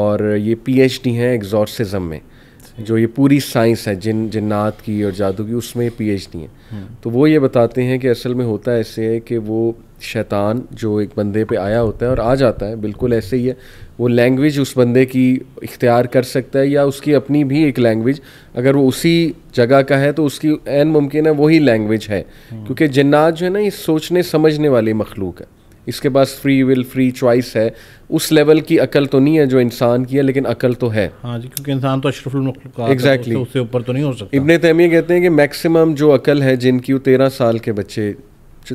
और ये पीएचडी हैं एग्जॉर्सिज़म में जो ये पूरी साइंस है जिन जिन्नात की और जादू की उसमें पी एच डी है तो वो ये बताते हैं कि असल में होता ऐसे है कि वो शैतान जो एक बंदे पे आया होता है और आ जाता है बिल्कुल ऐसे ही है वो लैंग्वेज उस बंदे की इख्तियार कर सकता है या उसकी अपनी भी एक लैंग्वेज अगर वो उसी जगह का है तो उसकी एन मुमकिन है वही लैंग्वेज है हम्म। क्योंकि जन्नात जो है ना ये सोचने समझने वाली मखलूक है इसके पास फ्री विल फ्री चॉइस है उस लेवल की अकल तो नहीं है जो इंसान की है लेकिन अकल तो है हाँ जी क्योंकि इंसान तो अशरफुल एग्जैक्टली तो उससे ऊपर तो नहीं हो सकता इब्ने तैमिया कहते हैं कि मैक्सिमम जो अकल है जिनकी वो तेरह साल के बच्चे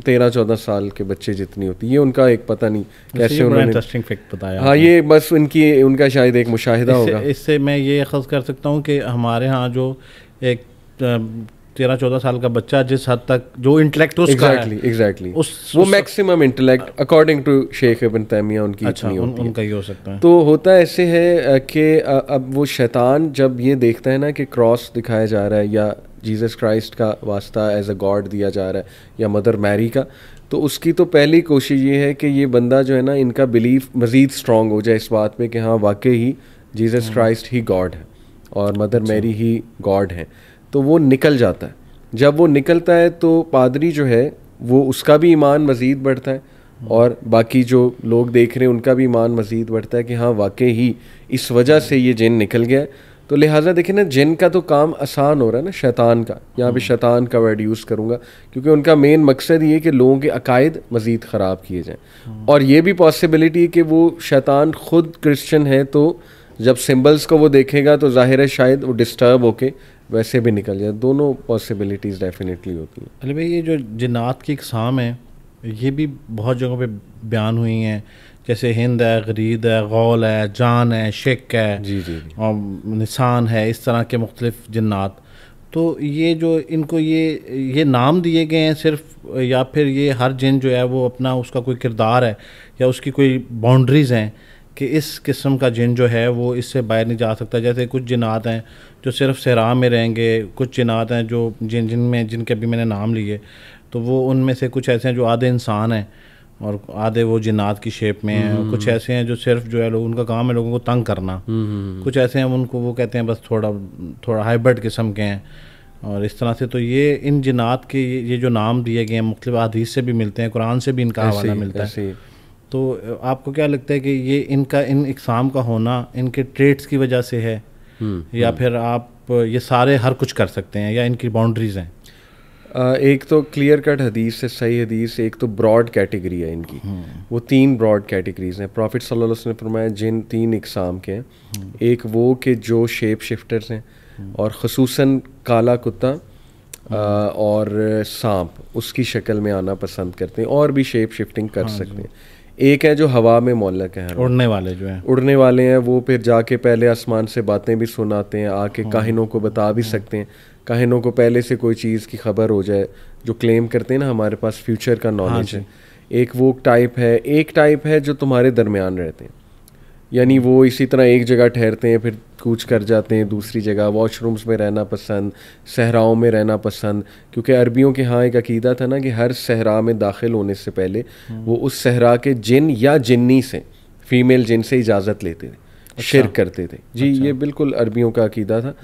तेरह चौदह साल के बच्चे जितनी होती है उनका एक पता नहीं तो कैसे उन्होंने इंटरेस्टिंग फैक्ट बताया हाँ ये बस उनकी उनका शायद एक मुशाहिदा होगा इससे मैं ये अखज़ कर सकता हूँ कि हमारे यहाँ जो एक तेरह चौदह साल का बच्चा जिस हद तक जो इंटेलेक्ट उसका exactly, exactly. उस, वो मैक्सिमम इंटेलेक्ट अकॉर्डिंग टू शेख इबन तैमिया उनकी अच्छा, इतनी होती उनका ही हो सकता है तो होता ऐसे है कि अब वो शैतान जब ये देखता है ना कि क्रॉस दिखाया जा रहा है या जीसस क्राइस्ट का वास्ता एज अ गॉड दिया जा रहा है या मदर मैरी का तो उसकी तो पहली कोशिश ये है कि ये बंदा जो है ना इनका बिलीफ मज़ीद स्ट्रॉन्ग हो जाए इस बात में कि हाँ वाकई ही जीसस क्राइस्ट हम्म। ही गॉड है और मदर मैरी अच्छा। ही गॉड है तो वो निकल जाता है जब वो निकलता है तो पादरी जो है वो उसका भी ईमान मज़ीद बढ़ता है और बाकी जो लोग देख रहे हैं उनका भी ईमान मज़ीद बढ़ता है कि हाँ वाकई ही इस वजह से ये जिन निकल गया है तो लिहाजा देखें ना जिन का तो काम आसान हो रहा है ना शैतान का यहाँ पे हम्म। शैतान का वर्ड यूज़ करूँगा क्योंकि उनका मेन मकसद ये कि लोगों के अकायद मज़ीद ख़राब किए जाएँ हम्म। और ये भी पॉसिबिलिटी है कि वो शैतान ख़ुद क्रिश्चन है तो जब सिम्बल्स को वो देखेगा तो ज़ाहिर है शायद वो डिस्टर्ब होके वैसे भी निकल जाए दोनों पॉसिबिलिटीज़ डेफिनेटली होती हैं अरे भाई ये जो जिन्नात की इकसाम है ये भी बहुत जगहों पे बयान हुई हैं जैसे हिंद है गरीद है गौल है जान है शिक है जी जी और निशान है इस तरह के मुख्तलिफ जन्ात तो ये जो इनको ये ये नाम दिए गए हैं सिर्फ या फिर ये हर जिन जो है वो अपना उसका कोई किरदार है या उसकी कोई बाउंड्रीज़ हैं कि इस किस्म का जिन जो है वो इससे बाहर नहीं जा सकता जैसे कुछ जिनात हैं जो सिर्फ सहरा में रहेंगे कुछ जिनात हैं जो जिन जिन में जिनके भी मैंने नाम लिए तो वो उनमें से कुछ ऐसे हैं जो आधे इंसान हैं और आधे वो जिनात की शेप में हैं हम्म। कुछ ऐसे हैं जो सिर्फ जो है लोग उनका काम है लोगों को तंग करना हम्म, हम्म, कुछ ऐसे हैं उनको वो कहते हैं बस थोड़ा थोड़ा हाइब्रिड किस्म के हैं और इस तरह से तो ये इन जिनात के ये जो नाम दिए गए हैं मुख्तलिफ अदीस से भी मिलते हैं कुरान से भी इनका हवाला मिलता है तो आपको क्या लगता है कि ये इनका इन इकसाम का होना इनके ट्रेड्स की वजह से है हम्म, या हम्म। फिर आप ये सारे हर कुछ कर सकते हैं या इनकी बाउंड्रीज हैं एक तो क्लियर कट हदीस से सही हदीस एक तो ब्रॉड कैटेगरी है इनकी हम्म। वो तीन ब्रॉड कैटेगरीज हैं प्रॉफिट सल्लल्लाहु अलैहि वसल्लम ने फरमाया जिन तीन इकसाम के हैं एक वो के जो शेप शिफ्टर्स हैं और खसूस काला कुत्ता और सांप उसकी शक्ल में आना पसंद करते हैं और भी शेप शिफ्टिंग कर हाँ सकते हैं एक है जो हवा में मोलक है उड़ने वाले जो हैं उड़ने वाले हैं वो फिर जाके पहले आसमान से बातें भी सुनाते हैं आके हाँ। काहिनों को बता भी हाँ। सकते हैं काहिनों को पहले से कोई चीज़ की खबर हो जाए जो क्लेम करते हैं ना हमारे पास फ्यूचर का नॉलेज हाँ है एक वो टाइप है एक टाइप है जो तुम्हारे दरमियान रहते हैं यानी वो इसी तरह एक जगह ठहरते हैं फिर कूच कर जाते हैं दूसरी जगह वॉशरूम्स में रहना पसंद सहराओं में रहना पसंद क्योंकि अरबियों के यहाँ एक अकीदा था ना कि हर सहरा में दाखिल होने से पहले हम्म। वो उस सहरा के जिन या जिन्नी से फीमेल जिन से इजाज़त लेते थे अच्छा। शिर करते थे जी अच्छा। ये बिल्कुल अरबियों का अकीदा था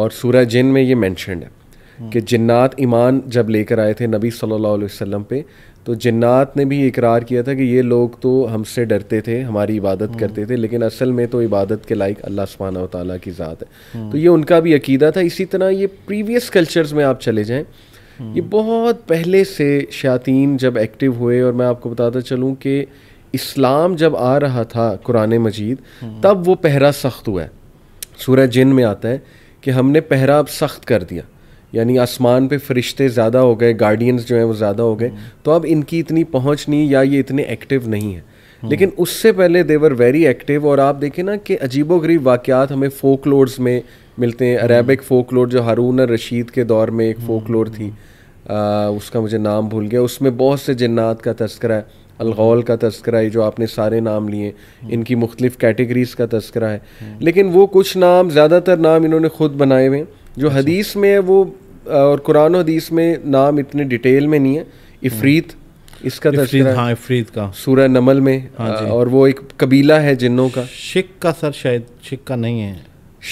और सूर्य जिन में ये मैंशनड है हम्म। कि जन्नात ईमान जब लेकर आए थे नबी सल्लल्लाहु अलैहि वसल्लम पे तो जन्नात ने भी इकरार किया था कि ये लोग तो हमसे डरते थे हमारी इबादत हम्म। करते थे लेकिन असल में तो इबादत के लायक अल्लाह सुबहाना ताली की ज़ात है हम्म। तो ये उनका भी अकीदा था इसी तरह ये प्रीवियस कल्चर्स में आप चले जाएँ ये हम्म। बहुत पहले से शयातीन जब एक्टिव हुए और मैं आपको बताता चलूँ कि इस्लाम जब आ रहा था कुरान मजीद तब वो पहरा सख्त हुआ है सूरह जिन में आता है कि हमने पहरा अब सख्त कर दिया यानी आसमान पे फरिश्ते ज़्यादा हो गए गार्डियंस जो हैं वो ज़्यादा हो गए तो अब इनकी इतनी पहुंच नहीं या ये इतने एक्टिव नहीं है हम्म। लेकिन उससे पहले देवर वेरी एक्टिव और आप देखें ना कि अजीबो गरीब वाक़ात हमें फोक लोड्स में मिलते हैं अरेबिक फोक लोड जो हारून रशीद के दौर में एक फोक हम्म। लोड थी आ, उसका मुझे नाम भूल गया उसमें बहुत से जन्नात का तस्करा है अलगौल का तस्करा है जो आपने सारे नाम लिए हम्म। इनकी मुख्तलिफ़ कैटेगरीज़ का तस्करा है लेकिन वो कुछ नाम ज़्यादातर नाम इन्होंने ख़ुद बनाए हुए जो अच्छा। हदीस में है वो और कुरान हदीस में नाम इतने डिटेल में नहीं है इफरीत हम्म। इसका इफरीत हाँ इफरीत का सूरह नमल में हाँ और वो एक कबीला है जिन्हों का शिक का सर शायद शिक का नहीं है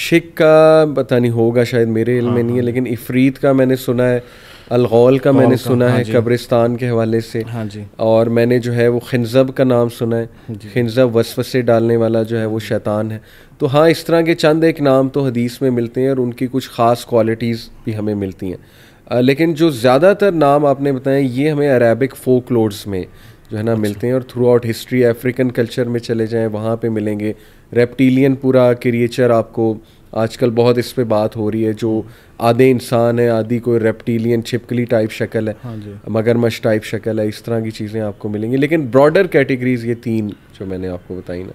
शिक का पता नहीं होगा शायद मेरे इल्म हाँ, में नहीं है हाँ। लेकिन इफरीत का मैंने सुना है अलगौल का मैंने सुना हाँ है कब्रिस्तान के हवाले से हाँ जी और मैंने जो है वो खिनजब का नाम सुना है हाँ खिनजब से डालने वाला जो है वो शैतान है तो हाँ इस तरह के चंद एक नाम तो हदीस में मिलते हैं और उनकी कुछ ख़ास क्वालिटीज़ भी हमें मिलती हैं लेकिन जो ज़्यादातर नाम आपने बताए ये हमें अरेबिक फोक लोड्स में जो है ना अच्छा। मिलते हैं और throughout history African culture में चले जाएँ वहाँ पर मिलेंगे रेप्टीलियन पूरा क्रिएचर आपको आजकल बहुत इस पर बात हो रही है जो आधे इंसान है आधी कोई रेप्टिलियन छिपकली टाइप शक्ल है हाँ मगरमच्छ टाइप शक्ल है इस तरह की चीज़ें आपको मिलेंगी लेकिन ब्रॉडर कैटेगरीज ये तीन जो मैंने आपको बताई ना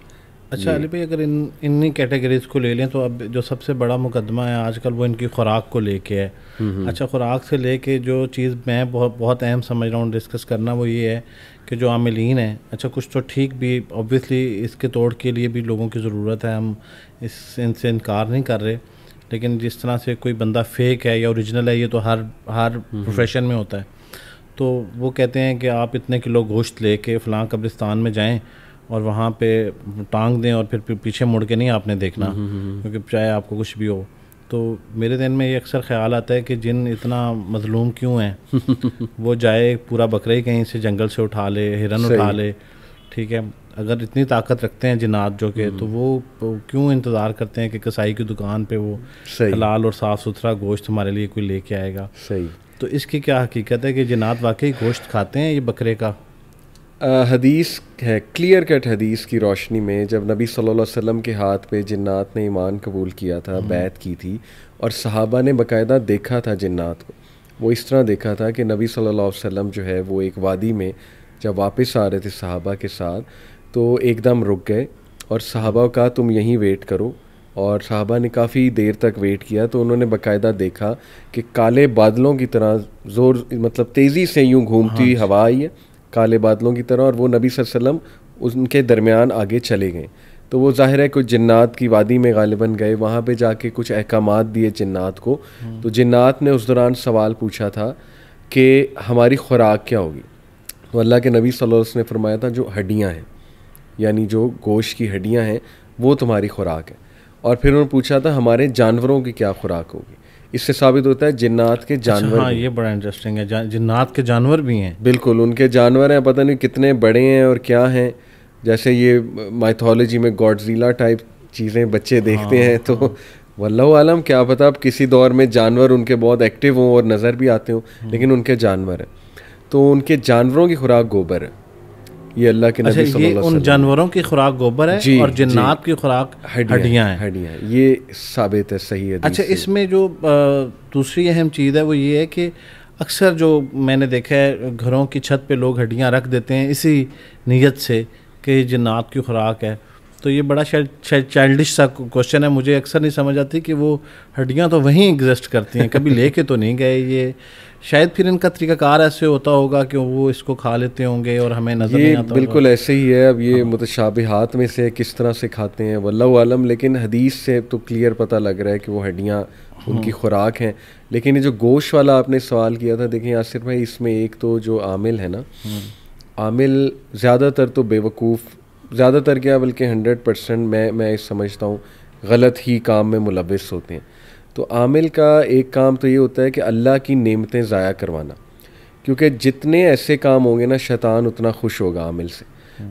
अच्छा अली भाई अगर इन इन्हीं कैटेगरीज को ले लें तो अब जो सबसे बड़ा मुकदमा है आजकल वो इनकी खुराक को लेके है हम्म, हम्म। अच्छा खुराक से लेके जो चीज़ मैं बहुत बहुत अहम समझ रहा हूँ डिस्कस करना वो ये है कि जो आमिलीन है अच्छा कुछ तो ठीक भी ऑब्वियसली इसके तोड़ के लिए भी लोगों की ज़रूरत है हम इस इनसे इनकार नहीं कर रहे लेकिन जिस तरह से कोई बंदा फेक है या ओरिजिनल है ये तो हर हर प्रोफेशन हम्म, में होता है तो वो कहते हैं कि आप इतने किलो गोश्त ले कर फ़लाँ कब्रिस्तान में जाएँ और वहाँ पे टांग दें और फिर पीछे मुड़ के नहीं आपने देखना हम्म, हम्म, हम्म। क्योंकि चाहे आपको कुछ भी हो तो मेरे दिन में ये अक्सर ख्याल आता है कि जिन इतना मजलूम क्यों है <laughs> वो जाए पूरा बकरा ही कहीं से जंगल से उठा ले हिरन उठा ले ठीक है अगर इतनी ताकत रखते हैं जिनात जो के तो वो क्यों इंतज़ार करते हैं कि कसाई की दुकान पे वो लाल और साफ़ सुथरा गोश्त हमारे लिए कोई लेके आएगा सही तो इसकी क्या हकीकत है कि जिनात वाकई गोश्त खाते हैं ये बकरे का हदीस है क्लियर कट हदीस की रोशनी में जब नबी सल्लल्लाहु अलैहि वसल्लम के हाथ पे जिन्नात ने ईमान कबूल किया था हम्म। बैत की थी और सहाबा ने बकायदा देखा था जिन्नात को वो इस तरह देखा था कि नबी सल्लल्लाहु अलैहि वसल्लम जो है वो एक वादी में जब वापस आ रहे थे सहाबा के साथ तो एकदम रुक गए और सहाबा का तुम यहीं वेट करो और साहबा ने काफ़ी देर तक वेट किया तो उन्होंने बकायदा देखा कि काले बादलों की तरह ज़ोर मतलब तेज़ी से यूँ घूमती हुई हाँ हवा आई है काले बादलों की तरह और वो नबी वसल्लम उनके दरमियान आगे चले गए तो वो जाहिर है कुछ जन्नात की वादी में गालिबा गए वहाँ पे जाके कुछ अहकाम दिए जन्नात को हम्म। तो जन्नात ने उस दौरान सवाल पूछा था कि हमारी खुराक क्या होगी तो अल्लाह के नबी वसल्लम ने फरमाया था जो हड्डियाँ हैं यानी जो गोश की हड्डियाँ हैं वो तुम्हारी खुराक है और फिर उन्होंने पूछा था हमारे जानवरों की क्या खुराक होगी इससे साबित होता है जिन्नात के अच्छा, जानवर अच्छा, हाँ ये बड़ा इंटरेस्टिंग है जिन्नात के जानवर भी हैं बिल्कुल उनके जानवर हैं पता नहीं कितने बड़े हैं और क्या हैं जैसे ये माइथोलॉजी में गॉडजीला टाइप चीज़ें बच्चे हाँ। देखते हाँ, हैं तो हाँ। आलम क्या पता अब किसी दौर में जानवर उनके बहुत एक्टिव हों और नज़र भी आते हों हाँ। लेकिन उनके जानवर हैं तो उनके जानवरों की खुराक गोबर है ये अल्लाह के अच्छा, नबी अच्छा, ये उन जानवरों की खुराक गोबर है और जिन्नात की खुराक हड्डियाँ हैं हड्डियाँ ये साबित है सही है अच्छा इसमें जो दूसरी अहम चीज़ है वो ये है कि अक्सर जो मैंने देखा है घरों की छत पे लोग हड्डियाँ रख देते हैं इसी नीयत से कि जिन्नात की खुराक है तो ये बड़ा शायद शायद चाइल्डिश सा क्वेश्चन है मुझे अक्सर नहीं समझ आती कि वो हड्डियाँ तो वहीं एग्जिस्ट करती हैं कभी <laughs> लेके तो नहीं गए ये शायद फिर इनका तरीकाकार ऐसे होता होगा कि वो इसको खा लेते होंगे और हमें नजर ये नहीं बिल्कुल ऐसे ही है अब ये हाँ। मुतशाबिहात में से किस तरह से खाते हैं वल्लम आलम लेकिन हदीस से तो क्लियर पता लग रहा है कि वो हड्डियाँ हाँ। उनकी खुराक हैं लेकिन ये जो गोश वाला आपने सवाल किया था देखें आसिफ़ भाई इसमें एक तो जो आमिल है ना हाँ। आमिल ज़्यादातर तो बेवकूफ़ ज़्यादातर क्या बल्कि हंड्रेड परसेंट मैं मैं समझता हूँ गलत ही काम में मुलविस होते हैं तो आमिल का एक काम तो ये होता है कि अल्लाह की नेमतें ज़ाया करवाना क्योंकि जितने ऐसे काम होंगे ना शैतान उतना खुश होगा आमिल से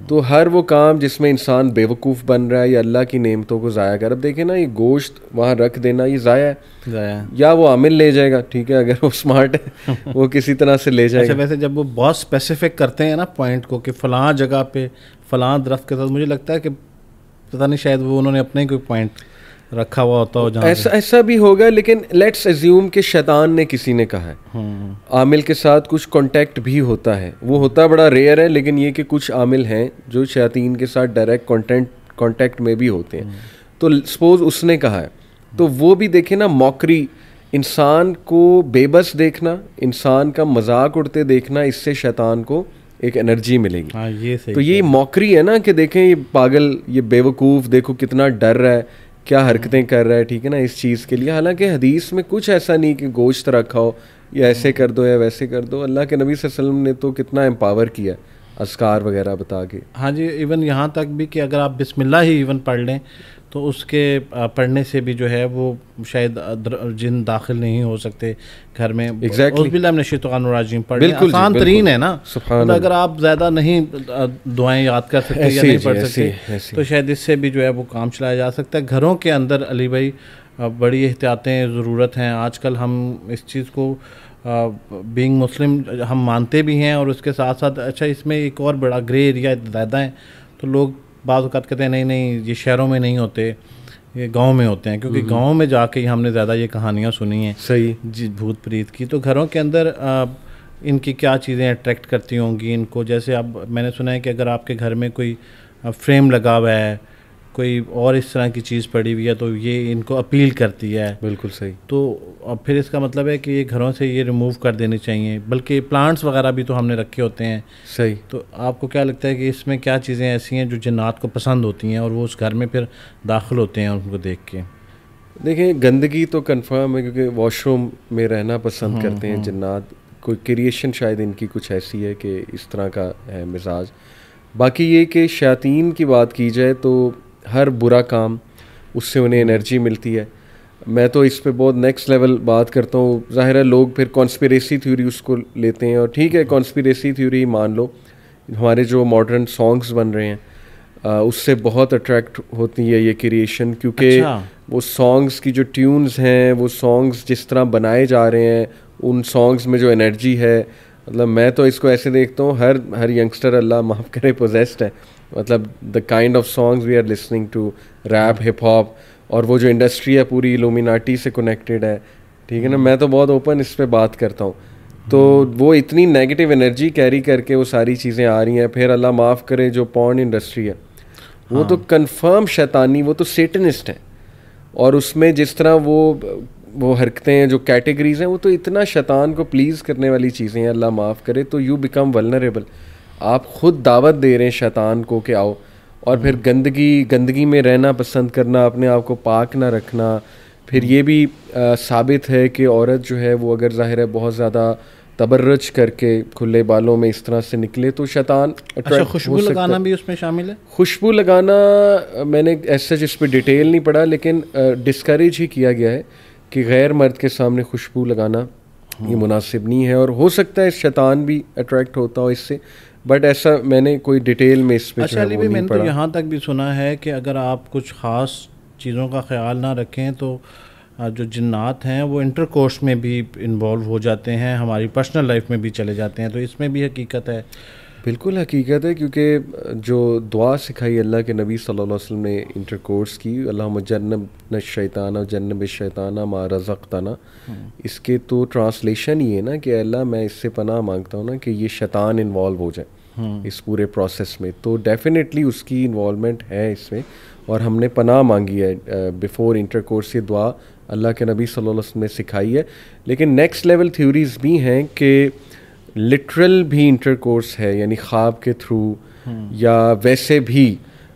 तो हर वो काम जिसमें इंसान बेवकूफ़ बन रहा है या अल्लाह की नेमतों को ज़ाया कर अब देखें ना ये गोश्त वहाँ रख देना ये ज़ाया है या वो आमिल ले जाएगा ठीक है अगर वो स्मार्ट है वो किसी तरह से ले अच्छा, जाएगा अच्छा वैसे जब वो बहुत स्पेसिफिक करते हैं ना पॉइंट को कि फ़लाँ जगह पे फ़लाँ दरख्त के साथ मुझे लगता है कि पता नहीं शायद वो उन्होंने अपने कोई पॉइंट रखा हुआ होता हो ऐसा ऐसा भी होगा लेकिन लेट्स एज्यूम कि शैतान ने किसी ने कहा है हम्म। आमिल के साथ कुछ कांटेक्ट भी होता है वो होता बड़ा रेयर है लेकिन ये कि कुछ आमिल हैं जो शैतीन के साथ डायरेक्ट कॉन्टेंट कांटेक्ट में भी होते हैं हम्म। तो सपोज उसने कहा है तो वो भी देखे ना मौकरी इंसान को बेबस देखना इंसान का मजाक उड़ते देखना इससे शैतान को एक एनर्जी मिलेगी हाँ, ये सही तो ये मौकरी है ना कि देखें ये पागल ये बेवकूफ़ देखो कितना डर रहा है क्या हरकतें कर रहा है ठीक है ना इस चीज़ के लिए हालांकि हदीस में कुछ ऐसा नहीं कि गोश्त रखा हो या ऐसे कर दो या वैसे कर दो अल्लाह के नबी वसल्लम ने तो कितना एम्पावर किया असकार वगैरह बता के हाँ जी इवन यहाँ तक भी कि अगर आप बिस्मिल्लाह ही इवन पढ़ लें तो उसके पढ़ने से भी जो है वो शायद जिन दाखिल नहीं हो सकते घर में exactly. पढ़ बिल्कुल आसान तरीन है ना तो अगर आप ज़्यादा नहीं दुआएं याद कर सकते या नहीं पढ़ सकते तो शायद इससे भी जो है वो काम चलाया जा सकता है घरों के अंदर अली भाई बड़ी एहतियातें ज़रूरत हैं आजकल हम इस चीज़ को बींग मुस्लिम हम मानते भी हैं और उसके साथ साथ अच्छा इसमें एक और बड़ा ग्रे एरिया ज़्यादा है तो लोग वक्त कहते हैं नहीं नहीं ये शहरों में नहीं होते ये गांव में होते हैं क्योंकि हम्म। गांव में जाके हमने ज़्यादा ये कहानियाँ सुनी हैं सही जी भूत प्रीत की तो घरों के अंदर इनकी क्या चीज़ें अट्रैक्ट करती होंगी इनको जैसे अब मैंने सुना है कि अगर आपके घर में कोई फ्रेम लगा हुआ है कोई और इस तरह की चीज़ पड़ी हुई है तो ये इनको अपील करती है बिल्कुल सही तो अब फिर इसका मतलब है कि ये घरों से ये रिमूव कर देने चाहिए बल्कि प्लांट्स वगैरह भी तो हमने रखे होते हैं सही तो आपको क्या लगता है कि इसमें क्या चीज़ें ऐसी हैं जो जन्ात को पसंद होती हैं और वो उस घर में फिर दाखिल होते हैं उनको देख के देखिए गंदगी तो कन्फर्म है क्योंकि वॉशरूम में रहना पसंद हम्म, करते हैं हम्म। जन्नात कोई क्रिएशन शायद इनकी कुछ ऐसी है कि इस तरह का है मिजाज बाकी ये कि शातिन की बात की जाए तो हर बुरा काम उससे उन्हें एनर्जी मिलती है मैं तो इस पर बहुत नेक्स्ट लेवल बात करता हूँ ज़ाहिर है लोग फिर कॉन्स्परेसी थ्योरी उसको लेते हैं और ठीक है कॉन्स्परेसी थ्योरी मान लो हमारे जो मॉडर्न सॉन्ग्स बन रहे हैं आ, उससे बहुत अट्रैक्ट होती है ये क्रिएशन क्योंकि अच्छा। वो सॉन्ग्स की जो ट्यून्स हैं वो सॉन्ग्स जिस तरह बनाए जा रहे हैं उन सॉन्ग्स में जो एनर्जी है मतलब मैं तो इसको ऐसे देखता हूँ हर हर यंगस्टर अल्लाह माफ़ करे पोजेस्ड है मतलब the kind of songs we are listening to rap hip hop और वो जो इंडस्ट्री है पूरी लोमिनाटी से कनेक्टेड है ठीक है ना hmm. मैं तो बहुत ओपन इस पर बात करता हूँ तो hmm. वो इतनी नेगेटिव एनर्जी कैरी करके वो सारी चीज़ें आ रही हैं फिर अल्लाह माफ़ करे जो पॉन इंडस्ट्री है वो तो हाँ। तो कंफर्म शैतानी वो तो सेटनिस्ट है और उसमें जिस तरह वो वो हरकतें हैं जो कैटेगरीज हैं वो तो इतना शैतान को प्लीज़ करने वाली चीज़ें हैं अल्लाह माफ़ करे तो यू बिकम वलनरेबल आप खुद दावत दे रहे हैं शैतान को कि आओ और फिर हम्म। गंदगी गंदगी में रहना पसंद करना अपने आप को पाक ना रखना फिर हम्म। ये भी आ, साबित है कि औरत जो है वो अगर ज़ाहिर है बहुत ज़्यादा तबर्रज करके खुले बालों में इस तरह से निकले तो शैतान अच्छा, खुशबू लगाना भी उसमें शामिल है खुशबू लगाना मैंने ऐसे जिस पर डिटेल नहीं पढ़ा लेकिन डिस्करेज ही किया गया है कि गैर मर्द के सामने खुशबू लगाना ये हम्म। मुनासिब नहीं है और हो सकता है शैतान भी अट्रैक्ट होता हो इससे बट ऐसा मैंने कोई डिटेल में इस पे अच्छा अली भाई मैंने तो यहाँ तक भी सुना है कि अगर आप कुछ ख़ास चीज़ों का ख्याल ना रखें तो जो जिन्नात हैं वो इंटर कोर्स में भी इन्वॉल्व हो जाते हैं हमारी पर्सनल लाइफ में भी चले जाते हैं तो इसमें भी हकीकत है बिल्कुल हकीकत है क्योंकि जो दुआ सिखाई अल्लाह के नबी सल्लल्लाहु अलैहि वसल्लम ने इंटर कोर्स की अल्लाह जन्नब न शैताना जन्नब शैताना मा रज़ाना हम्म। इसके तो ट्रांसलेशन ही है ना कि अल्लाह मैं इससे पनाह मांगता हूँ ना कि ये शैतान इन्वॉल्व हो जाए हम्म। इस पूरे प्रोसेस में तो डेफिनेटली उसकी इन्वॉलमेंट है इसमें और हमने पनाह मांगी है बिफोर इंटर कोर्स ये दुआ अल्लाह के नबी सल्लल्लाहु अलैहि वसल्लम ने सिखाई है लेकिन नेक्स्ट लेवल थ्योरीज भी हैं कि लिटरल भी इंटर कोर्स है यानी ख्वाब के थ्रू हम्म। या वैसे भी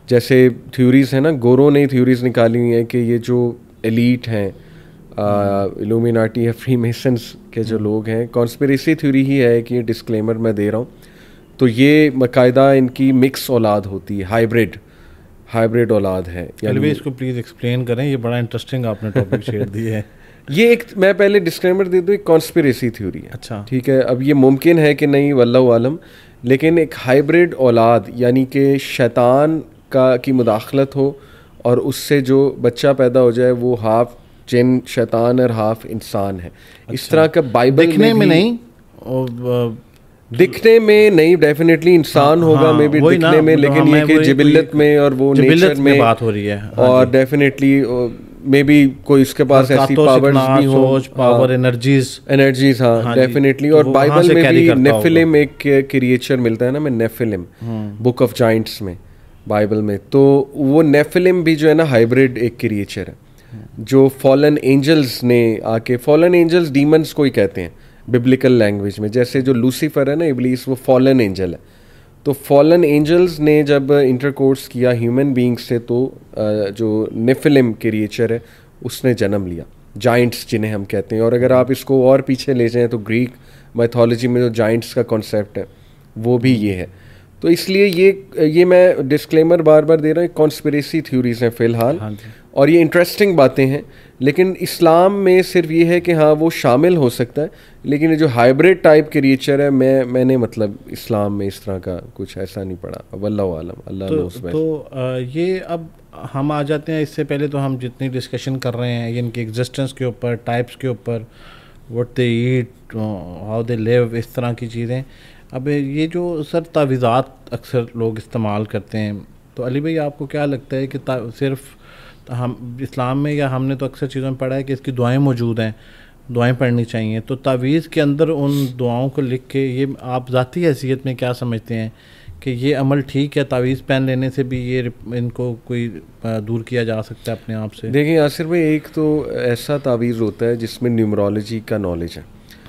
जैसे थ्योरीज हैं ना गोरों ने थ्योरीज निकाली हुई हैं कि ये जो एलीट हैं इलूमिनाटी हम्म। या फ्री मेसन्स के जो लोग हैं कॉन्स्परेसी थ्योरी ही है कि ये डिस्क्लेमर मैं दे रहा हूँ तो ये बाकायदा इनकी मिक्स औलाद होती है हाइब्रिड हाइब्रिड औलाद है अलवे इसको प्लीज़ एक्सप्लेन करें ये बड़ा इंटरेस्टिंग आपने टॉपिक शेयर दिए है ये एक मैं पहले डिस्क्लेमर दे दूँ एक कॉन्स्पिरेसी थ्योरी है अच्छा ठीक है अब ये मुमकिन है कि नहीं वल्लह आलम लेकिन एक हाइब्रिड औलाद यानी कि शैतान का की मुदाखलत हो और उससे जो बच्चा पैदा हो जाए वो हाफ जिन शैतान और हाफ इंसान है अच्छा। इस तरह का बाइबल दिखने में, में नहीं और दिखने में नहीं डेफिनेटली इंसान हाँ, होगा मे हाँ, बी दिखने में हाँ, लेकिन ये कि जिबिलत में और वो नेचर में बात हो रही है और डेफिनेटली मे बी कोई इसके पास ऐसी पावर भी हो पावर एनर्जीज एनर्जीज हाँ डेफिनेटली तो और बाइबल में भी नेफिलिम एक क्रिएचर मिलता है ना मैं नेफिलिम बुक ऑफ जाइंट्स में बाइबल में तो वो नेफिलिम भी जो है ना हाइब्रिड एक क्रिएचर है हम्म। जो फॉलन एंजल्स ने आके फॉलन एंजल्स डीमंस को ही कहते हैं बिब्लिकल लैंग्वेज में जैसे जो लूसीफर है ना इबलीस वो फॉलन एंजल है तो फॉलन एंजल्स ने जब इंटरकोर्स किया ह्यूमन बींग्स से तो जो निफिलिम क्रिएचर है उसने जन्म लिया जाइंट्स जिन्हें हम कहते हैं और अगर आप इसको और पीछे ले जाएँ तो ग्रीक मैथोलॉजी में जो जाइंट्स का कॉन्सेप्ट है वो भी ये है तो इसलिए ये ये मैं डिस्क्लेमर बार बार दे रहा हूँ कॉन्स्परेसी थ्योरीज हैं फ़िलहाल हाँ और ये इंटरेस्टिंग बातें हैं लेकिन इस्लाम में सिर्फ ये है कि हाँ वो शामिल हो सकता है लेकिन ये जो हाइब्रिड टाइप के रिएचर है मैं मैंने मतलब इस्लाम में इस तरह का कुछ ऐसा नहीं पढ़ा वल्लम आलम अल्लाह तो, तो आ, ये अब हम आ जाते हैं इससे पहले तो हम जितनी डिस्कशन कर रहे हैं इनके एग्जिस्टेंस के ऊपर टाइप्स के ऊपर what they eat how they live इस तरह की चीज़ें अब ये जो सर तावीज़ात अक्सर लोग इस्तेमाल करते हैं तो अली भाई आपको क्या लगता है कि सिर्फ़ हम इस्लाम में या हमने तो अक्सर चीज़ों में पढ़ा है कि इसकी दुआएं मौजूद हैं दुआएं पढ़नी चाहिए तो तावीज़ के अंदर उन दुआओं को लिख के ये आप ज़ाती हैसियत में क्या समझते हैं कि ये अमल ठीक है तावीज़ पहन लेने से भी ये इनको कोई दूर किया जा सकता है अपने आप से देखिए यासिर भाई एक तो ऐसा तावीज़ होता है जिसमें न्यूमरोलॉजी का नॉलेज है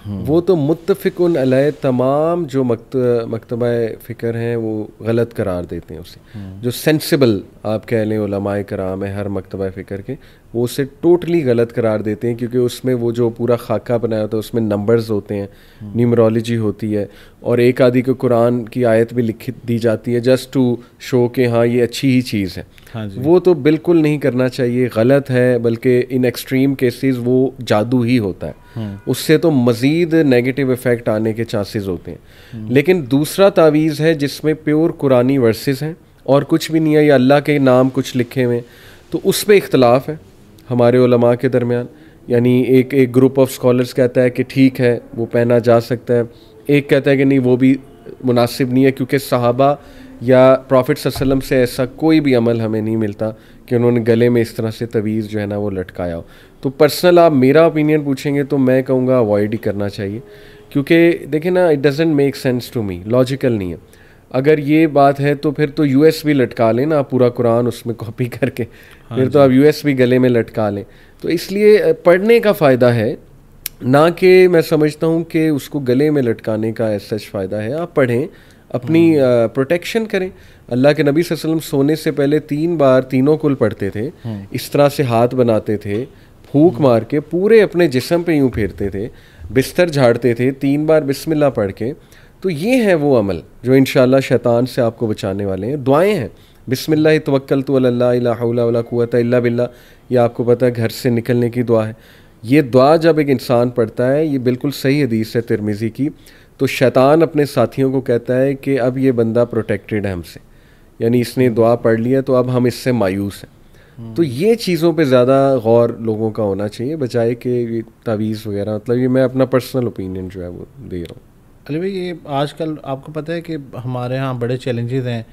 वो तो मुतफ़िकन अलह तमाम जो मकत मकतबा फ़िक्र हैं वो गलत करार देते हैं उसे हम्म। जो सेंसिबल आप कह लें कराम है हर मकतबा फ़िक्र के वो उसे टोटली गलत करार देते हैं क्योंकि उसमें वो जो पूरा खाका बनाया होता है उसमें नंबर्स होते हैं न्यूमरोलॉजी हम्म। होती है और एक आदि को कुरान की आयत भी लिखित दी जाती है जस्ट टू शो के हाँ ये अच्छी ही चीज़ है हाँ वो तो बिल्कुल नहीं करना चाहिए गलत है बल्कि इन एक्सट्रीम केसेस वो जादू ही होता है हम्म। उससे तो मज़ीद नेगेटिव इफ़ेक्ट आने के चांसेस होते हैं हम्म। लेकिन दूसरा तावीज़ है जिसमें प्योर कुरानी वर्सेस हैं और कुछ भी नहीं है या अल्लाह के नाम कुछ लिखे हुए तो उस पर इख्तलाफ है हमारे उलमा के दरमियान यानी एक एक ग्रुप ऑफ स्कॉलर्स कहता है कि ठीक है वो पहना जा सकता है एक कहता है कि नहीं वो भी मुनासिब नहीं है क्योंकि सहाबा या प्रॉफिट वसल्लम से ऐसा कोई भी अमल हमें नहीं मिलता कि उन्होंने गले में इस तरह से तवीज़ जो है ना वो लटकाया हो तो पर्सनल आप मेरा ओपिनियन पूछेंगे तो मैं कहूँगा अवॉइड ही करना चाहिए क्योंकि देखें ना it doesn't make sense to me logical नहीं है अगर ये बात है तो फिर तो यूएस भी लटका लें ना पूरा कुरान उसमें कॉपी <laughs> करके हाँ फिर तो आप यूएस भी गले में लटका लें तो इसलिए पढ़ने का फ़ायदा है ना कि मैं समझता हूँ कि उसको गले में लटकाने का सच फ़ायदा है आप पढ़ें अपनी प्रोटेक्शन हाँ करें अल्लाह के नबी वसल्लम सोने से पहले तीन बार तीनों कुल पढ़ते थे हाँ। इस तरह से हाथ बनाते थे फूक हाँ। मार के पूरे अपने जिसम पे यूँ फेरते थे बिस्तर झाड़ते थे तीन बार बिस्मिल्लाह पढ़ के तो ये हैं वो अमल जो इन शैतान से आपको बचाने वाले हैं दुआएँ हैं बिसमिल्ल तवक्ल तो अल्लाहत अल्ला बिल्ला यह आपको पता है घर से निकलने की दुआ है ये दुआ जब एक इंसान पढ़ता है ये बिल्कुल सही हदीस है तिरमिज़ी की तो शैतान अपने साथियों को कहता है कि अब ये बंदा प्रोटेक्टेड है हमसे यानी इसने दुआ पढ़ लिया तो अब हम इससे मायूस हैं हम्म। तो ये चीज़ों पे ज़्यादा गौर लोगों का होना चाहिए बजाय कि तावीज़ वगैरह मतलब ये मैं अपना पर्सनल ओपिनियन जो है वो दे रहा हूँ अली भाई ये आजकल आपको पता है कि हमारे यहाँ बड़े चैलेंजेस हैं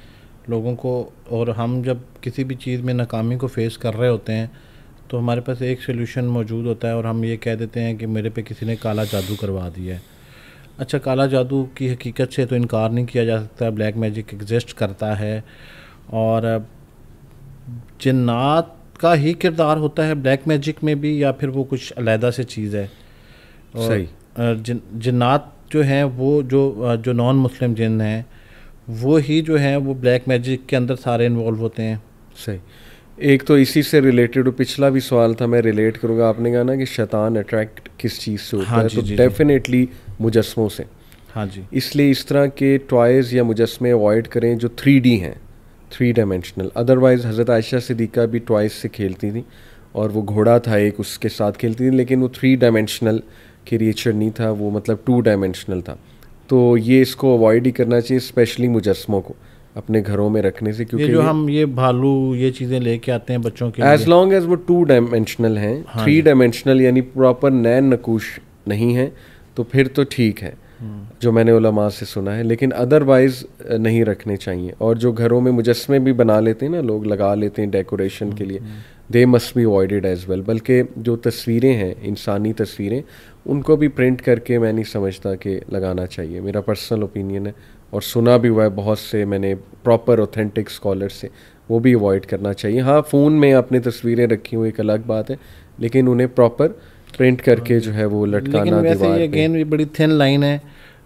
लोगों को और हम जब किसी भी चीज़ में नाकामी को फेस कर रहे होते हैं तो हमारे पास एक सोल्यूशन मौजूद होता है और हम ये कह देते हैं कि मेरे पे किसी ने काला जादू करवा दिया है अच्छा काला जादू की हकीकत से तो इनकार नहीं किया जा सकता ब्लैक मैजिक एग्जिस्ट करता है और जन्नात का ही किरदार होता है ब्लैक मैजिक में भी या फिर वो कुछ अलहदा से चीज़ है और सही जिन जो हैं वो जो जो नॉन मुस्लिम जिन हैं वो ही जो हैं वो ब्लैक मैजिक के अंदर सारे इन्वॉल्व होते हैं सही एक तो इसी से रिलेटेड पिछला भी सवाल था मैं रिलेट करूँगा आपने कहा ना कि शैतान अट्रैक्ट किस चीज़ से होता हाँ है तो डेफिनेटली मुजस्मों से हाँ जी इसलिए इस तरह के टॉयज़ या मुजस्मे अवॉइड करें जो थ्री हैं थ्री डायमेंशनल अदरवाइज़ हज़रत आयशा सिद्दीका भी टॉयज़ से खेलती थी और वो घोड़ा था एक उसके साथ खेलती थी लेकिन वो थ्री डायमेंशनल क्रिएचर नहीं था वो मतलब टू डायमेंशनल था तो ये इसको अवॉइड ही करना चाहिए स्पेशली मुजस्मों को अपने घरों में रखने से क्योंकि ये जो हम ये भालू ये चीज़ें लेके आते हैं बच्चों के एज लॉन्ग एज वो टू डायमेंशनल हैं थ्री हाँ डायमेंशनल यानी प्रॉपर नैन नकूश नहीं है तो फिर तो ठीक है हम्म। जो मैंने उलमा से सुना है लेकिन अदरवाइज नहीं रखने चाहिए और जो घरों में मुजस्मे भी बना लेते हैं ना लोग लगा लेते हैं डेकोरेशन के लिए hmm, hmm. They must be avoided as well बल्कि जो तस्वीरें हैं इंसानी तस्वीरें उनको भी प्रिंट करके मैं नहीं समझता कि लगाना चाहिए मेरा पर्सनल ओपिनियन है और सुना भी हुआ है बहुत से मैंने प्रॉपर ऑथेंटिक स्कॉलर से वो भी अवॉइड करना चाहिए हाँ फ़ोन में अपनी तस्वीरें रखी हुई एक अलग बात है लेकिन उन्हें प्रॉपर प्रिंट करके हाँ जो है वो लटकाना दीवार अगेन ये बड़ी थिन लाइन है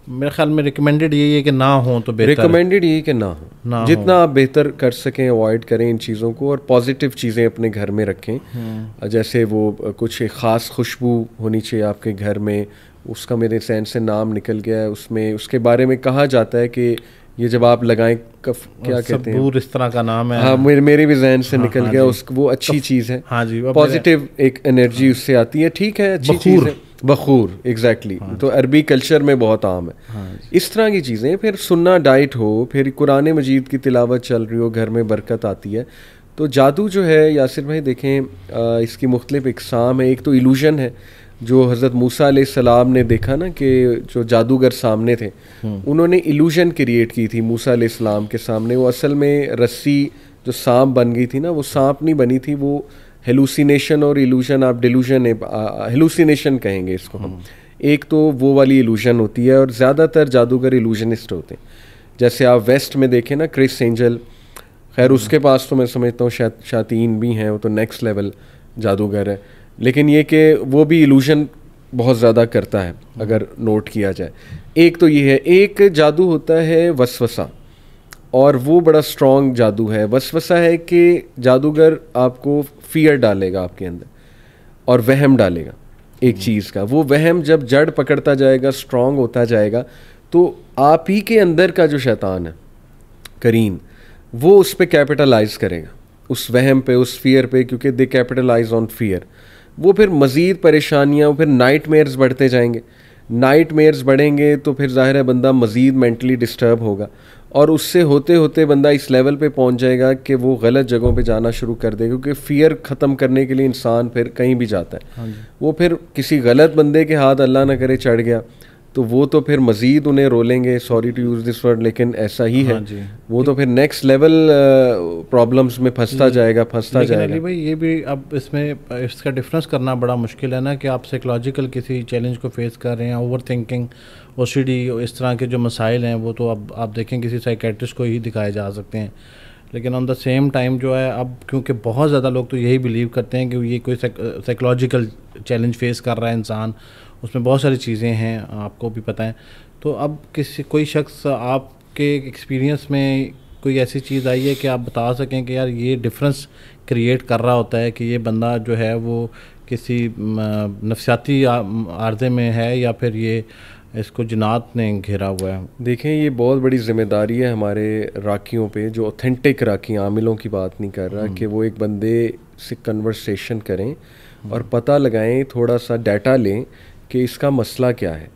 मेरे ख्याल में रिकमेंडेड यही है कि ना हो तो बेहतर रिकमेंडेड यही कि ना हो ना जितना हो। आप बेहतर कर सकें अवॉइड करें इन चीज़ों को और पॉजिटिव चीज़ें अपने घर में रखें हम्म। जैसे वो कुछ ख़ास खुशबू होनी चाहिए आपके घर में उसका मेरे सेंस से नाम निकल गया है उसमें उसके बारे में कहा जाता है कि ये जब आप लगाएं कफ क्या कहते हैं इस तरह का नाम है हाँ मेरे मेरे भी जहन से हाँ, निकल हाँ, गया उस वो अच्छी चीज़ है हाँ जी पॉजिटिव एक एनर्जी उससे आती है ठीक है अच्छी चीज़ है बखूर एग्जैक्टली exactly. हाँ, तो अरबी कल्चर में बहुत आम है हाँ, इस तरह की चीज़ें फिर सुनना डाइट हो फिर कुरान मजीद की तिलावत चल रही हो घर में बरकत आती है तो जादू जो है यासिर भाई देखें आ, इसकी मुख्तलिफ इकसाम है एक तो इलूजन है जो हज़रत मूसा सलाम ने देखा ना कि जो जादूगर सामने थे हम्म। उन्होंने इलूजन क्रिएट की थी मूसा सलाम के सामने वो असल में रस्सी जो सांप बन गई थी ना वो सांप नहीं बनी थी वो हेलूसिनेशन और इल्यूशन आप डिलूशन हेलूसिनेशन कहेंगे इसको हम हम्म। एक तो वो वाली इल्यूशन होती है और ज़्यादातर जादूगर इल्यूजनिस्ट होते हैं जैसे आप वेस्ट में देखें ना क्रिस एंजल खैर हम्म। उसके पास तो मैं समझता हूँ शायद शातीन भी हैं वो तो नेक्स्ट लेवल जादूगर है लेकिन ये कि वो भी इल्यूजन बहुत ज़्यादा करता है हम्म। अगर नोट किया जाए एक तो ये है एक जादू होता है वसवसा और वो बड़ा स्ट्रॉन्ग जादू है वसवसा है कि जादूगर आपको फियर डालेगा आपके अंदर और वहम डालेगा एक हम्म। चीज़ का वो वहम जब जड़ पकड़ता जाएगा स्ट्रॉन्ग होता जाएगा तो आप ही के अंदर का जो शैतान है करीन वो उस पर कैपिटलाइज करेगा उस वहम पे उस फियर पे क्योंकि दे कैपिटलाइज ऑन फियर वो फिर मज़ीद परेशानियाँ फिर नाइट बढ़ते जाएंगे नाइट बढ़ेंगे तो फिर ज़ाहिर है बंदा मज़ीद मेंटली डिस्टर्ब होगा और उससे होते होते बंदा इस लेवल पे पहुंच जाएगा कि वो गलत जगहों पे जाना शुरू कर देगा क्योंकि फियर ख़त्म करने के लिए इंसान फिर कहीं भी जाता है हाँ वो फिर किसी गलत बंदे के हाथ अल्लाह ना करे चढ़ गया तो वो तो फिर मज़ीद उन्हें रोलेंगे sorry to use this word लेकिन ऐसा ही हाँ है वो तो फिर नेक्स्ट लेवल प्रॉब्लम्स में फंसता हम्म। जाएगा फंसता जाएगा भाई ये भी अब इसमें इसका डिफरेंस करना बड़ा मुश्किल है ना कि आप साइकोलॉजिकल किसी चैलेंज को फेस कर रहे हैं ओवर थिंकिंग ओ इस तरह के जो मसाइल हैं वो तो अब आप देखें किसी साइकेट्रिस्ट को ही दिखाए जा सकते हैं लेकिन ऑन द सेम टाइम जो है अब क्योंकि बहुत ज़्यादा लोग तो यही बिलीव करते हैं कि ये कोई साइकोलॉजिकल चैलेंज फेस कर रहा है इंसान उसमें बहुत सारी चीज़ें हैं आपको भी पता है तो अब किसी कोई शख्स आपके एक्सपीरियंस में कोई ऐसी चीज़ आई है कि आप बता सकें कि यार ये डिफरेंस क्रिएट कर रहा होता है कि ये बंदा जो है वो किसी नफसियाती आर्जे में है या फिर ये इसको जिनात ने घेरा हुआ है देखें ये बहुत बड़ी जिम्मेदारी है हमारे राखियों पे जो ऑथेंटिक राखी आमिलों की बात नहीं कर रहा हम्म। कि वो एक बंदे से कन्वर्सेशन करें और पता लगाएं थोड़ा सा डाटा लें कि इसका मसला क्या है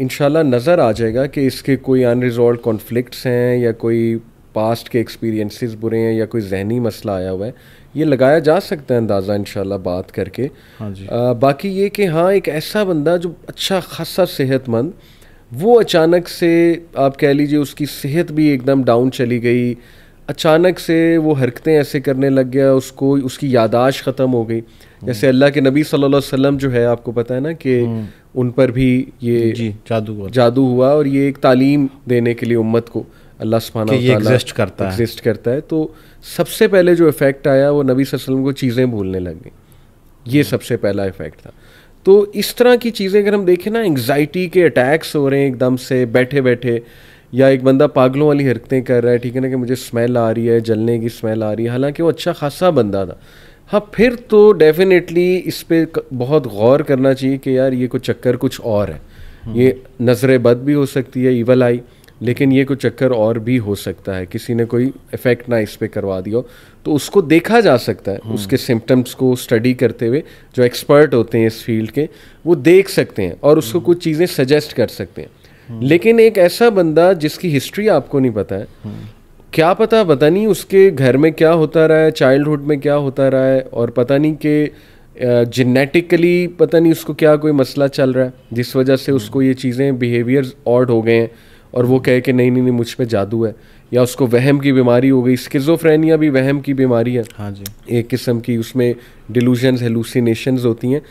इन नज़र आ जाएगा कि इसके कोई अनरिजॉल्व कॉन्फ्लिक्ट्स हैं या कोई पास्ट के एक्सपीरियंसेस बुरे हैं या कोई जहनी मसला आया हुआ है ये लगाया जा सकता है अंदाज़ा इन बात करके हाँ जी आ, बाकी ये कि हाँ एक ऐसा बंदा जो अच्छा खासा सेहतमंद वो अचानक से आप कह लीजिए उसकी सेहत भी एकदम डाउन चली गई अचानक से वो हरकतें ऐसे करने लग गया उसको उसकी यादाश्त ख़त्म हो गई हम्म। जैसे अल्लाह के नबी सल्लल्लाहु अलैहि वसल्लम जो है आपको पता है ना कि हम्म। उन पर भी ये जादू हुआ जादू हुआ और ये एक तालीम देने के लिए उम्मत को अल्लाह सुबहाना एग्जिस्ट करता है एग्जिस्ट करता है तो सबसे पहले जो इफ़ेक्ट आया वो नबी वसल्लम को चीज़ें भूलने लग गई ये हम्म। सबसे पहला इफ़ेक्ट था तो इस तरह की चीज़ें अगर हम देखें ना एंगजाइटी के अटैक्स हो रहे हैं एकदम से बैठे बैठे या एक बंदा पागलों वाली हरकतें कर रहा है ठीक है ना कि मुझे स्मेल आ रही है जलने की स्मेल आ रही है हालांकि वो अच्छा खासा बंदा था हाँ फिर तो डेफिनेटली इस पर बहुत गौर करना चाहिए कि यार ये कुछ चक्कर कुछ और है हम्म। ये नज़र बद भी हो सकती है ईवल आई लेकिन ये कुछ चक्कर और भी हो सकता है किसी ने कोई इफेक्ट ना इस पर करवा दिया तो उसको देखा जा सकता है हम्म। उसके सिम्टम्स को स्टडी करते हुए जो एक्सपर्ट होते हैं इस फील्ड के वो देख सकते हैं और उसको हम्म। कुछ चीज़ें सजेस्ट कर सकते हैं हम्म। लेकिन एक ऐसा बंदा जिसकी हिस्ट्री आपको नहीं पता है क्या पता पता नहीं उसके घर में क्या होता रहा है चाइल्डहुड में क्या होता रहा है और पता नहीं कि जेनेटिकली पता नहीं उसको क्या कोई मसला चल रहा है जिस वजह से उसको ये चीज़ें बिहेवियर्स ऑड हो गए हैं और वो कहे कि नहीं नहीं नहीं मुझ पर जादू है या उसको वहम की बीमारी हो गई स्किजोफ्रेनिया भी वहम की बीमारी है हाँ जी एक किस्म की उसमें डिलूजन हेलूसिनेशन होती हैं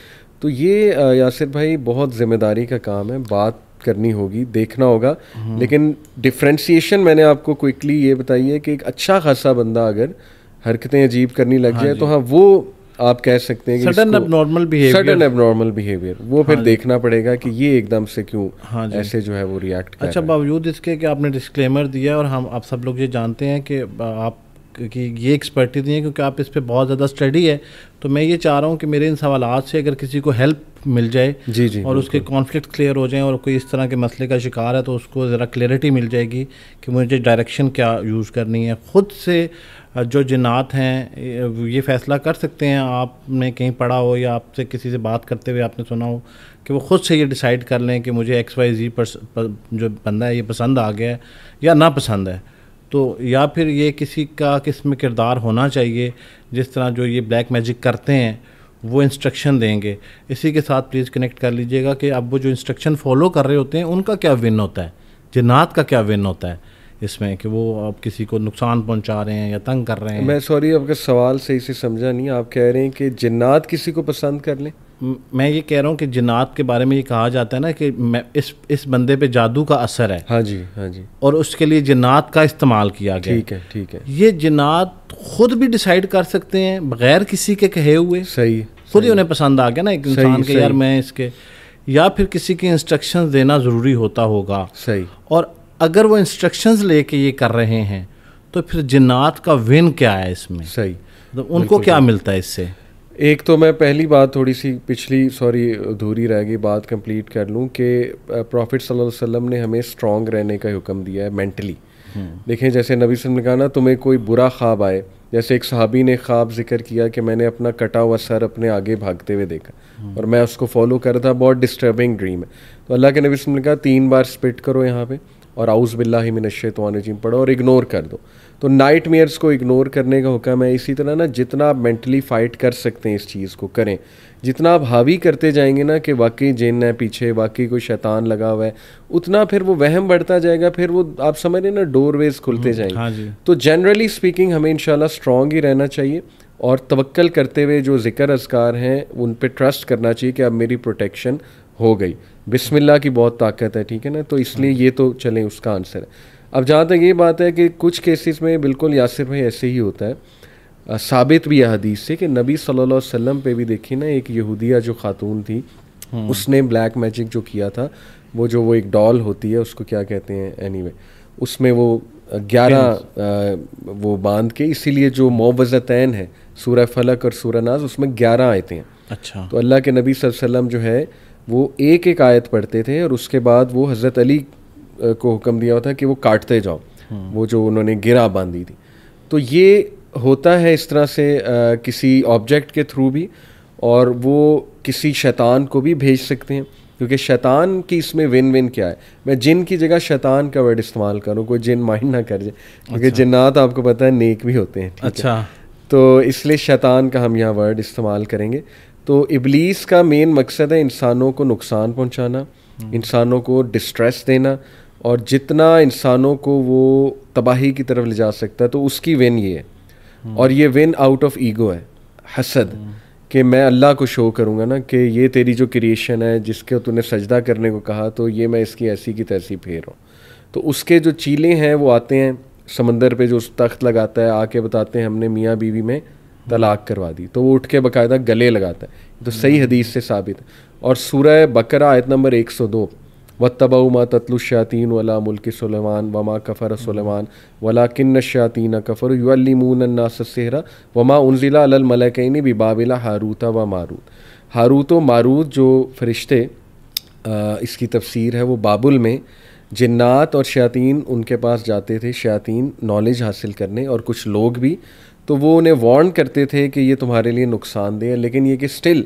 तो ये यासिर भाई बहुत जिम्मेदारी का काम है बात करनी होगी देखना होगा हम्म। लेकिन डिफ्रेंसीशन मैंने आपको क्विकली ये बताई है कि एक अच्छा खासा बंदा अगर हरकतें अजीब करनी लग हाँ जाए तो हाँ वो आप कह सकते हैं कि sudden abnormal behaviour sudden abnormal behaviour वो फिर हाँ देखना पड़ेगा कि ये एकदम से क्यों हाँ ऐसे जो है वो रिएक्ट अच्छा बावजूद इसके कि आपने डिस्क्लेमर दिया और हम आप सब लोग ये जानते हैं कि आप क्योंकि ये एक्सपर्टी नहीं है क्योंकि आप इस पर बहुत ज़्यादा स्टडी है तो मैं ये चाह रहा हूँ कि मेरे इन सवाल से अगर किसी को हेल्प मिल जाए जी जी और उसके कॉन्फ्लिक्ट क्लियर हो जाएँ और कोई इस तरह के मसले का शिकार है तो उसको ज़रा क्लियरिटी मिल जाएगी कि मुझे डायरेक्शन क्या यूज़ करनी है ख़ुद से जो जिन्नात हैं ये फ़ैसला कर सकते हैं आपने कहीं पढ़ा हो या आपसे किसी से बात करते हुए आपने सुना हो कि वो ख़ुद से ये डिसाइड कर लें कि मुझे एक्स वाई जी पर, पर जो बंदा है ये पसंद आ गया है या ना पसंद है तो या फिर ये किसी का किस्म किरदार होना चाहिए जिस तरह जो ये ब्लैक मैजिक करते हैं वो इंस्ट्रक्शन देंगे इसी के साथ प्लीज़ कनेक्ट कर लीजिएगा कि अब वो जो इंस्ट्रक्शन फॉलो कर रहे होते हैं उनका क्या विन होता है जिन्नात का क्या विन होता है इसमें कि वो आप किसी को नुकसान पहुंचा रहे हैं या तंग कर रहे हैं मैं सॉरी आपका सवाल सही से समझा नहीं आप कह रहे हैं कि जिन्नात किसी को पसंद कर लें मैं ये कह रहा हूँ कि जिनात के बारे में ये कहा जाता है ना कि मैं इस इस बंदे पे जादू का असर है हाँ जी हाँ जी और उसके लिए जिनात का इस्तेमाल किया गया ठीक है ठीक है ये जिनात खुद भी डिसाइड कर सकते हैं बगैर किसी के कहे हुए सही खुद ही उन्हें पसंद आ गया ना एक इंसान के यार मैं इसके या फिर किसी के इंस्ट्रक्शंस देना ज़रूरी होता होगा सही और अगर वो इंस्ट्रक्शंस लेके ये कर रहे हैं तो फिर जिन्नात का विन क्या है इसमें सही तो उनको क्या मिलता है इससे एक तो मैं पहली बात थोड़ी सी पिछली सॉरी अधूरी रह गई बात कंप्लीट कर लूँ कि प्रॉफिट सल्लल्लाहु अलैहि वसल्लम ने हमें स्ट्रॉन्ग रहने का हुक्म दिया है मेंटली हम्म। देखें जैसे नबी सल्लम ने कहा ना तुम्हें कोई बुरा ख्वाब आए जैसे एक सहाबी ने ख्वाब जिक्र किया कि मैंने अपना कटा हुआ सर अपने आगे भागते हुए देखा हम्म। और मैं उसको फॉलो कर रहा था बहुत डिस्टर्बिंग ड्रीम है तो अल्लाह के नबी सल्लम ने कहा तीन बार स्पिट करो यहाँ पर और आउज़ बिल्ला मिनशे तोानजीम पढ़ो और इग्नोर कर दो तो नाइट मेयर्स को इग्नोर करने का हुक्म है इसी तरह ना जितना आप मेंटली फ़ाइट कर सकते हैं इस चीज़ को करें जितना आप हावी करते जाएंगे ना कि वाकई जिन है पीछे वाकई कोई शैतान लगा हुआ है उतना फिर वो वहम बढ़ता जाएगा फिर वो आप समझ रहे ना डोरवेज खुलते हम्म, जाएंगे हाँ तो जनरली स्पीकिंग हमें इंशाल्लाह स्ट्रांग ही रहना चाहिए और तवक्ल करते हुए जो जिक्र असकार हैं उन पर ट्रस्ट करना चाहिए कि अब मेरी प्रोटेक्शन हो गई बिस्मिल्ला की बहुत ताकत है ठीक है ना तो इसलिए हाँ ये तो चलें उसका आंसर है अब जहाँ तक ये बात है कि कुछ केसेस में बिल्कुल यासिर भाई ऐसे ही होता है साबित भी यह हदीस से कि नबी सल्लल्लाहु अलैहि वसल्लम पे भी देखी ना एक यहूदिया जो खातून थी हम्म। उसने ब्लैक मैजिक जो किया था वो जो वो एक डॉल होती है उसको क्या कहते हैं एनी anyway, उसमें वो ग्यारह वो बांध के इसीलिए जो मोवज़तैन है सूर्य फलक और सूर्य नाज उसमें ग्यारह आयते हैं अच्छा तो अल्लाह के नबी वसल्लम जो है वो एक एक आयत पढ़ते थे और उसके बाद वो हज़रत अली को हुक्म दिया हुआ था कि वो काटते जाओ हम्म। वो जो उन्होंने गिरा बांधी थी तो ये होता है इस तरह से आ, किसी ऑब्जेक्ट के थ्रू भी और वो किसी शैतान को भी भेज सकते हैं क्योंकि शैतान की इसमें विन विन क्या है मैं जिन की जगह शैतान का वर्ड इस्तेमाल करूँ कोई जिन माइंड ना कर जाए क्योंकि अच्छा। जिन्नात आपको पता है नेक भी होते हैं अच्छा है? तो इसलिए शैतान का हम यहाँ वर्ड इस्तेमाल करेंगे तो इबलीस का मेन मकसद है इंसानों को नुकसान पहुँचाना हम्म। इंसानों को डिस्ट्रेस देना और जितना इंसानों को वो तबाही की तरफ ले जा सकता है तो उसकी विन ये है हम्म। और ये विन आउट ऑफ ईगो है हसद हम्म। कि मैं अल्लाह को शो करूँगा ना कि ये तेरी जो क्रिएशन है जिसके तूने सजदा करने को कहा तो ये मैं इसकी ऐसी की तैसी फेर हूँ तो उसके जो चीले हैं वो आते हैं समंदर पे जो उस तख्त लगाता है आके बताते हैं हमने मियाँ बीवी में तलाक करवा दी तो वो उठ के बाकायदा गले लगाता है तो सही हम्म। हदीस से साबित है और सूर्य बकरा आयत नंबर दो व तबाऊ मा तत्लुशातीन वला मुल्क सलेमान वमा कफ़र सलेमान वला किन्न शातीन कफ़र व वमा उनजिला अलमलकैन भी बाबिला हारूता व मारूत हारूत व मारूत जो फरिश्ते इसकी तफसीर है वो बाबुल में जन्नात और शयातीन उनके पास जाते थे शयातीन नॉलेज हासिल करने और कुछ लोग भी तो वो उन्हें वार्न करते थे कि ये तुम्हारे लिए नुकसानदेह है लेकिन ये कि स्टिल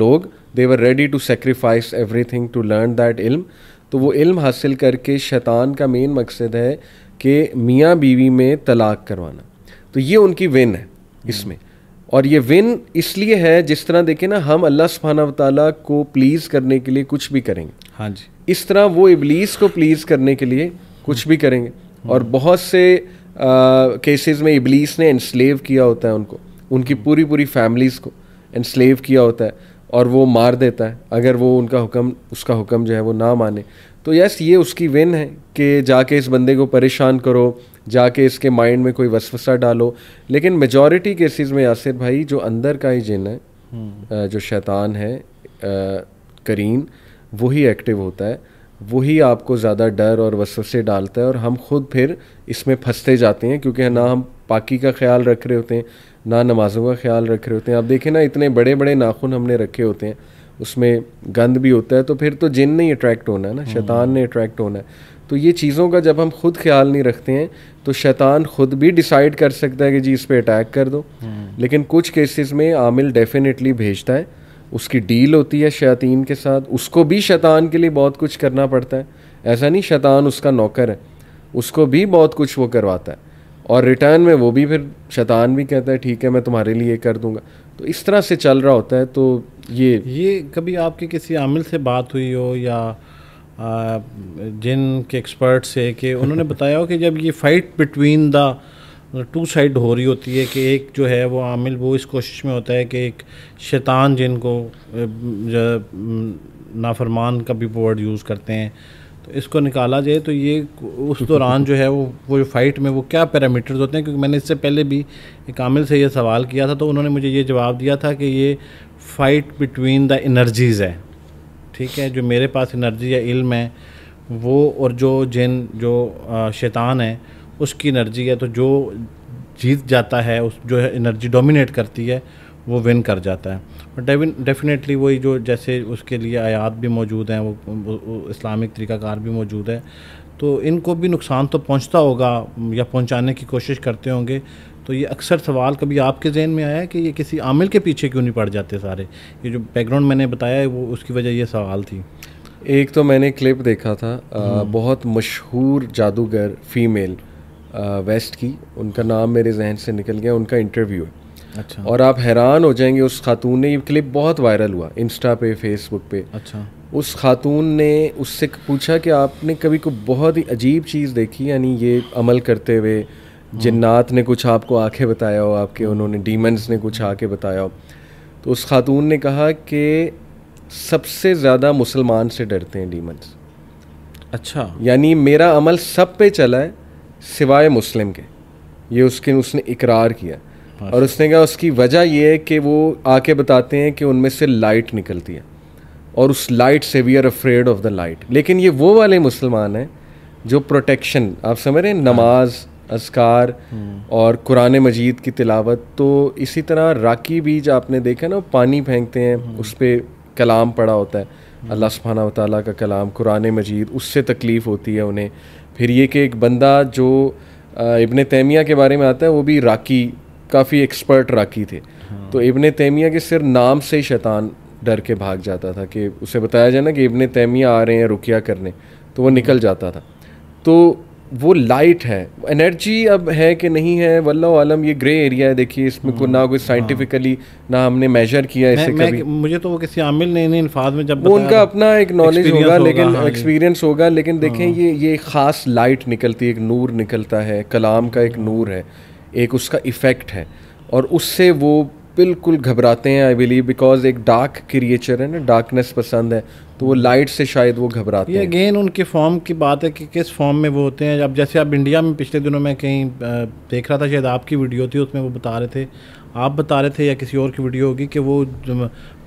लोग they were ready to sacrifice everything to learn that इल्म तो वो इल्म हासिल करके शैतान का मेन मकसद है कि मियाँ बीवी में तलाक करवाना तो ये उनकी विन है इसमें और ये विन इसलिए है जिस तरह देखें ना हम अल्लाह सुबहाना वाली को प्लीज़ करने के लिए कुछ भी करेंगे हाँ जी इस तरह वो इबलीस को प्लीज़ करने के लिए कुछ भी करेंगे हम्म। और बहुत से केसेस में इबलीस ने इंस्लेव किया होता है उनको उनकी पूरी पूरी फैमिलीज़ को इंस्लेव किया होता है और वो मार देता है अगर वो उनका हुक्म उसका हुक्म जो है वो ना माने तो यस ये उसकी विन है कि जाके इस बंदे को परेशान करो जाके इसके माइंड में कोई वसवसा डालो लेकिन मेजॉरिटी केसेस में यासिर भाई जो अंदर का ही जिन है हम्म। जो शैतान है करीन वही एक्टिव होता है वही आपको ज़्यादा डर और वसवसे डालता है और हम खुद फिर इसमें फंसते जाते हैं क्योंकि ना हम पाकि का ख्याल रख रहे होते हैं ना नमाज़ों का ख्याल रख रहे होते हैं आप देखें ना इतने बड़े बड़े नाखून हमने रखे होते हैं उसमें गंद भी होता है तो फिर तो जिन ने अट्रैक्ट होना है ना हम्म। शैतान ने अट्रैक्ट होना है तो ये चीज़ों का जब हम खुद ख्याल नहीं रखते हैं तो शैतान खुद भी डिसाइड कर सकता है कि जी इस पर अटैक कर दो हम्म। लेकिन कुछ केसेस में आमिल डेफिनेटली भेजता है उसकी डील होती है शैतान के साथ उसको भी शैतान के लिए बहुत कुछ करना पड़ता है ऐसा नहीं शैतान उसका नौकर है उसको भी बहुत कुछ वो करवाता है और रिटर्न में वो भी फिर शैतान भी कहता है ठीक है मैं तुम्हारे लिए कर दूंगा तो इस तरह से चल रहा होता है तो ये ये कभी आपकी किसी आमिल से बात हुई हो या जिन के एक्सपर्ट से कि उन्होंने <laughs> बताया हो कि जब ये fight between the two side हो रही होती है कि एक जो है वो आमिल वो इस कोशिश में होता है कि एक शैतान जिनको नाफरमान का भी वर्ड यूज़ करते हैं तो इसको निकाला जाए तो ये उस दौरान जो है वो वो जो फाइट में वो क्या पैरामीटर्स होते हैं क्योंकि मैंने इससे पहले भी एक कामिल से ये सवाल किया था तो उन्होंने मुझे ये जवाब दिया था कि ये फ़ाइट बिटवीन द एनर्जीज़ है ठीक है जो मेरे पास एनर्जी या इल्म है वो और जो जिन जो शैतान है उसकी एनर्जी है तो जो जीत जाता है उस जो एनर्जी डोमिनेट करती है वो विन कर जाता है डेफिनेटली वही जो जैसे उसके लिए आयात भी मौजूद हैं वो, वो इस्लामिक तरीक़ाकार भी मौजूद है तो इनको भी नुकसान तो पहुंचता होगा या पहुंचाने की कोशिश करते होंगे तो ये अक्सर सवाल कभी आपके जहन में आया है कि ये किसी आमिल के पीछे क्यों नहीं पड़ जाते सारे ये जो बैकग्राउंड मैंने बताया है वो उसकी वजह ये सवाल थी एक तो मैंने क्लिप देखा था आ, हम्म। बहुत मशहूर जादूगर फीमेल आ, वेस्ट की उनका नाम मेरे जहन से निकल गया उनका इंटरव्यू है अच्छा और आप हैरान हो जाएंगे उस खातून ने ये क्लिप बहुत वायरल हुआ इंस्टा पे फेसबुक पे अच्छा उस खातून ने उससे पूछा कि आपने कभी को बहुत ही अजीब चीज़ देखी यानी ये अमल करते हुए हाँ। जन्नात ने कुछ आपको आके बताया हो आपके उन्होंने डीमंस ने कुछ आके बताया हो तो उस खातून ने कहा कि सबसे ज़्यादा मुसलमान से डरते हैं डीमंस अच्छा यानी मेरा अमल सब पे चला है सिवाय मुस्लिम के ये उसके उसने इकरार किया और उसने कहा उसकी वजह यह है कि वो आके बताते हैं कि उनमें से लाइट निकलती है और उस लाइट से we are afraid of the light लेकिन ये वो वाले मुसलमान हैं जो प्रोटेक्शन आप समझ रहे हैं हाँ। नमाज असकार हम्म। और कुरान मजीद की तिलावत तो इसी तरह राखी बीज आपने देखा ना पानी फेंकते हैं हम्म। उस पर कलाम पड़ा होता है हम्म। अल्लाह सुबहाना वाली का कलाम कुरान मजीद उससे तकलीफ़ होती है उन्हें फिर ये कि एक बंदा जो इबन तैमिया के बारे में आता है वो भी राखी काफ़ी एक्सपर्ट राखी थे हाँ। तो इबन तैमिया के सिर नाम से शैतान डर के भाग जाता था कि उसे बताया जाए ना कि इबन तैमिया आ रहे हैं रुकिया करने तो वो निकल जाता था तो वो लाइट है एनर्जी अब है कि नहीं है वल्ला आलम ये ग्रे एरिया है देखिए इसमें को हाँ। ना कोई साइंटिफिकली हाँ। ना हमने मेजर किया इसे मैं, कभी मुझे तो वो किसी आमिल ने इन अल्फाज में जब वो उनका अपना एक नॉलेज होगा लेकिन एक्सपीरियंस हाँ, होगा लेकिन देखें ये ये खास लाइट निकलती है एक नूर निकलता है कलाम का एक नूर है एक उसका इफ़ेक्ट है और उससे वो बिल्कुल घबराते हैं आई बिलीव बिकॉज एक डार्क क्रिएचर है ना डार्कनेस पसंद है तो वो लाइट से शायद वो घबराते हैं अगेन उनके फॉर्म की बात है कि किस फॉर्म में वो होते हैं अब जैसे आप इंडिया में पिछले दिनों में कहीं देख रहा था शायद आपकी वीडियो थी उसमें वो बता रहे थे आप बता रहे थे या किसी और की वीडियो होगी कि वो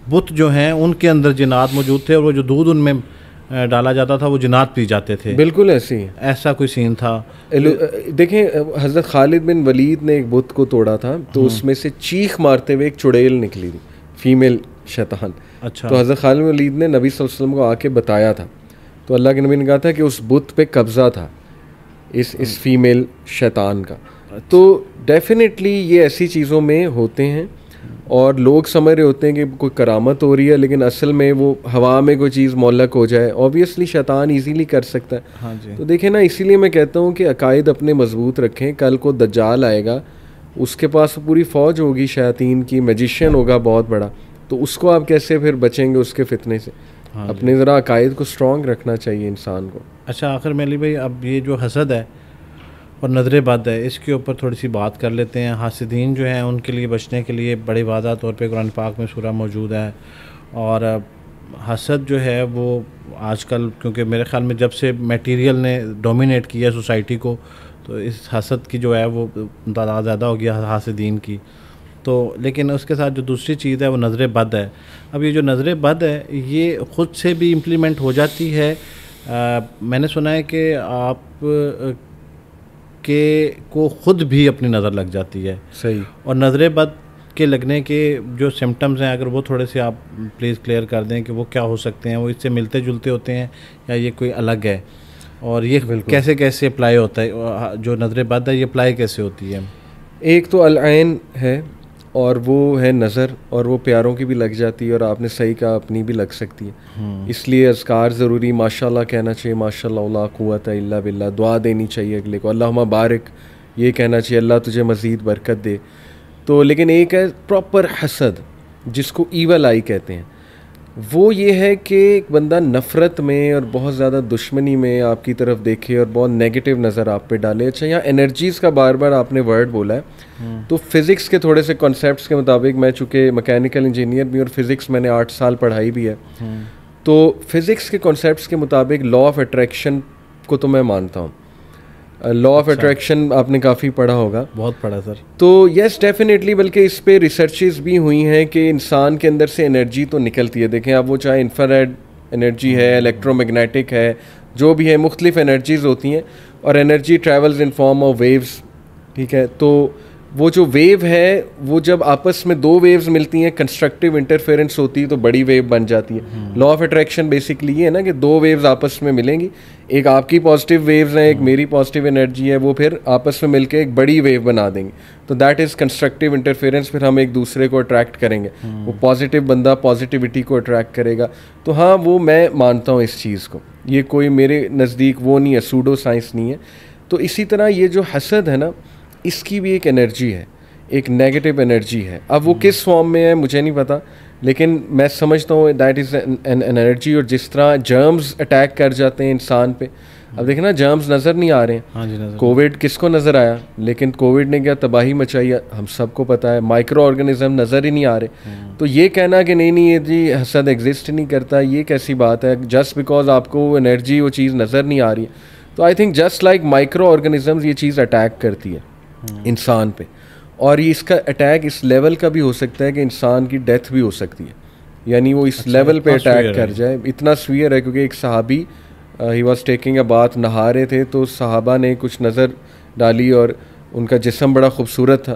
बुत जो हैं उनके अंदर जिनात मौजूद थे और वो जो दूध उनमें डाला जाता था वो जिनात पी जाते थे बिल्कुल ऐसे ही ऐसा कोई सीन था देखें हज़रत खालिद बिन वलीद ने एक बुत को तोड़ा था तो हम्म। उसमें से चीख मारते हुए एक चुड़ैल निकली थी फीमेल शैतान अच्छा तो हज़रत खालिद वलीद ने नबी वसल्लम को आके बताया था तो अल्लाह के नबी ने कहा था कि उस बुत पे कब्ज़ा था इस इस हम्म। फीमेल शैतान का अच्छा। तो डेफिनेटली ये ऐसी चीज़ों में होते हैं और लोग समझ रहे होते हैं कि कोई करामत हो रही है लेकिन असल में वो हवा में कोई चीज़ मोलक हो जाए ऑब्वियसली शैतान इजीली कर सकता है हाँ जी तो देखें ना इसीलिए मैं कहता हूँ कि अकायद अपने मजबूत रखें कल को दज्जाल आएगा उसके पास पूरी फ़ौज होगी शैतिन की मजिशियन होगा बहुत बड़ा तो उसको आप कैसे फिर बचेंगे उसके फितने से हाँ अपने ज़रा अकायद को स्ट्रॉन्ग रखना चाहिए इंसान को अच्छा आखिर मेली भाई अब ये जो हसद है और नज़र बद है इसके ऊपर थोड़ी सी बात कर लेते हैं हासिदीन जो हैं उनके लिए बचने के लिए बड़े वादा तौर पे कुरान पाक में सूरा मौजूद है और हसद जो है वो आजकल क्योंकि मेरे ख्याल में जब से मटेरियल ने डोमिनेट किया सोसाइटी को तो इस हसद की जो है वो तादाद ज़्यादा हो गया हासिदीन की तो लेकिन उसके साथ जो दूसरी चीज़ है वो नज़र बद है अब ये जो नज़र बद है ये ख़ुद से भी इम्प्लीमेंट हो जाती है आ, मैंने सुना है कि आप के को खुद भी अपनी नज़र लग जाती है सही और नज़रें बद के लगने के जो सिम्टम्स हैं अगर वो थोड़े से आप प्लीज़ क्लियर कर दें कि वो क्या हो सकते हैं वो इससे मिलते जुलते होते हैं या ये कोई अलग है और ये कैसे कैसे अप्लाई होता है जो नज़रें बद है ये अप्लाई कैसे होती है एक तो अलआन है और वो है नज़र और वो प्यारों की भी लग जाती है और आपने सही कहा अपनी भी लग सकती है हम्म। इसलिए असकार ज़रूरी माशाल्लाह कहना चाहिए माशाल्लाह कुत अल्ला बिल्ला दुआ देनी चाहिए अगले को अल्लाह बारक ये कहना चाहिए अल्लाह तुझे मज़ीद बरकत दे तो लेकिन एक है प्रॉपर हसद जिसको ईवल आई कहते हैं वो ये है कि एक बंदा नफ़रत में और बहुत ज़्यादा दुश्मनी में आपकी तरफ देखे और बहुत नेगेटिव नज़र आप पे डाले अच्छा यहाँ एनर्जीज़ का बार बार आपने वर्ड बोला है हम्म। तो फिज़िक्स के थोड़े से कॉन्सेप्ट के मुताबिक मैं चूँकि मैकेनिकल इंजीनियर भी और फिज़िक्स मैंने आठ साल पढ़ाई भी है हम्म। तो फिज़िक्स के कॉन्सेप्ट के मुताबिक लॉ ऑफ अट्रैक्शन को तो मैं मानता हूँ लॉ ऑफ अट्रैक्शन आपने काफ़ी पढ़ा होगा बहुत पढ़ा सर तो यस डेफिनेटली बल्कि इस पर रिसर्चेज भी हुई हैं कि इंसान के अंदर से एनर्जी तो निकलती है देखें आप वो चाहे इंफ्रारेड एनर्जी है इलेक्ट्रोमैग्नेटिक हम्म। है जो भी है मुख्तलिफ एनर्जीज़ होती हैं और energy travels in form of waves ठीक है तो वो जो वेव है वो जब आपस में दो वेव्स मिलती हैं कंस्ट्रक्टिव इंटरफेरेंस होती है तो बड़ी वेव बन जाती है लॉ ऑफ अट्रैक्शन बेसिकली ये है ना कि दो वेव्स आपस में मिलेंगी एक आपकी पॉजिटिव वेव्स हैं एक हम्म। मेरी पॉजिटिव एनर्जी है वो फिर आपस में मिलके एक बड़ी वेव बना देंगे तो दैट इज़ कंस्ट्रक्टिव इंटरफेरेंस फिर हम एक दूसरे को अट्रैक्ट करेंगे वो पॉजिटिव हम्म। बंदा पॉजिटिविटी को अट्रैक्ट करेगा तो हाँ वो मैं मानता हूँ इस चीज़ को ये कोई मेरे नज़दीक वो नहीं है सूडो साइंस नहीं है तो इसी तरह ये जो हसद है ना इसकी भी एक एनर्जी है एक नेगेटिव एनर्जी है अब वो किस फॉर्म में है मुझे नहीं पता लेकिन मैं समझता हूँ दैट इज़ एन एनर्जी और जिस तरह जर्म्स अटैक कर जाते हैं इंसान पे अब देखे ना जर्म्स नज़र नहीं आ रहे हैं कोविड हाँ किसको नज़र आया लेकिन कोविड ने क्या तबाही मचाई हम सबको पता है माइक्रो ऑर्गेनिज्म नज़र ही नहीं आ रहे हम्म। तो ये कहना कि नहीं नहीं ये जी हसद एग्जिस्ट नहीं करता ये कैसी बात है जस्ट बिकॉज आपको एनर्जी वो चीज़ नज़र नहीं आ रही तो I think just like micro organisms ये चीज़ अटैक करती है इंसान पे और ये इसका अटैक इस लेवल का भी हो सकता है कि इंसान की डेथ भी हो सकती है यानी वो इस अच्छा, लेवल पे अटैक कर जाए इतना स्वीयर है क्योंकि एक सहाबी ही वॉज टेकिंग अ बात नहा रहे थे तो सहाबा ने कुछ नज़र डाली और उनका जिसम बड़ा खूबसूरत था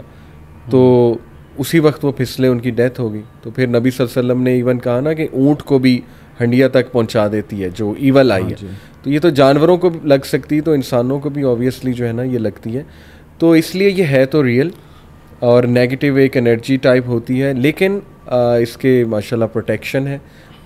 तो हम्म। उसी वक्त वो फिसले उनकी डेथ हो गई तो फिर नबी वसल्लम ने इवन कहा ना कि ऊँट को भी हंडिया तक पहुंचा देती है जो ईवल आई हाँ है तो ये तो जानवरों को लग सकती है तो इंसानों को भी ऑब्वियसली जो है ना ये लगती है तो इसलिए ये है तो रियल और नेगेटिव एक एनर्जी टाइप होती है लेकिन आ, इसके माशाल्लाह प्रोटेक्शन है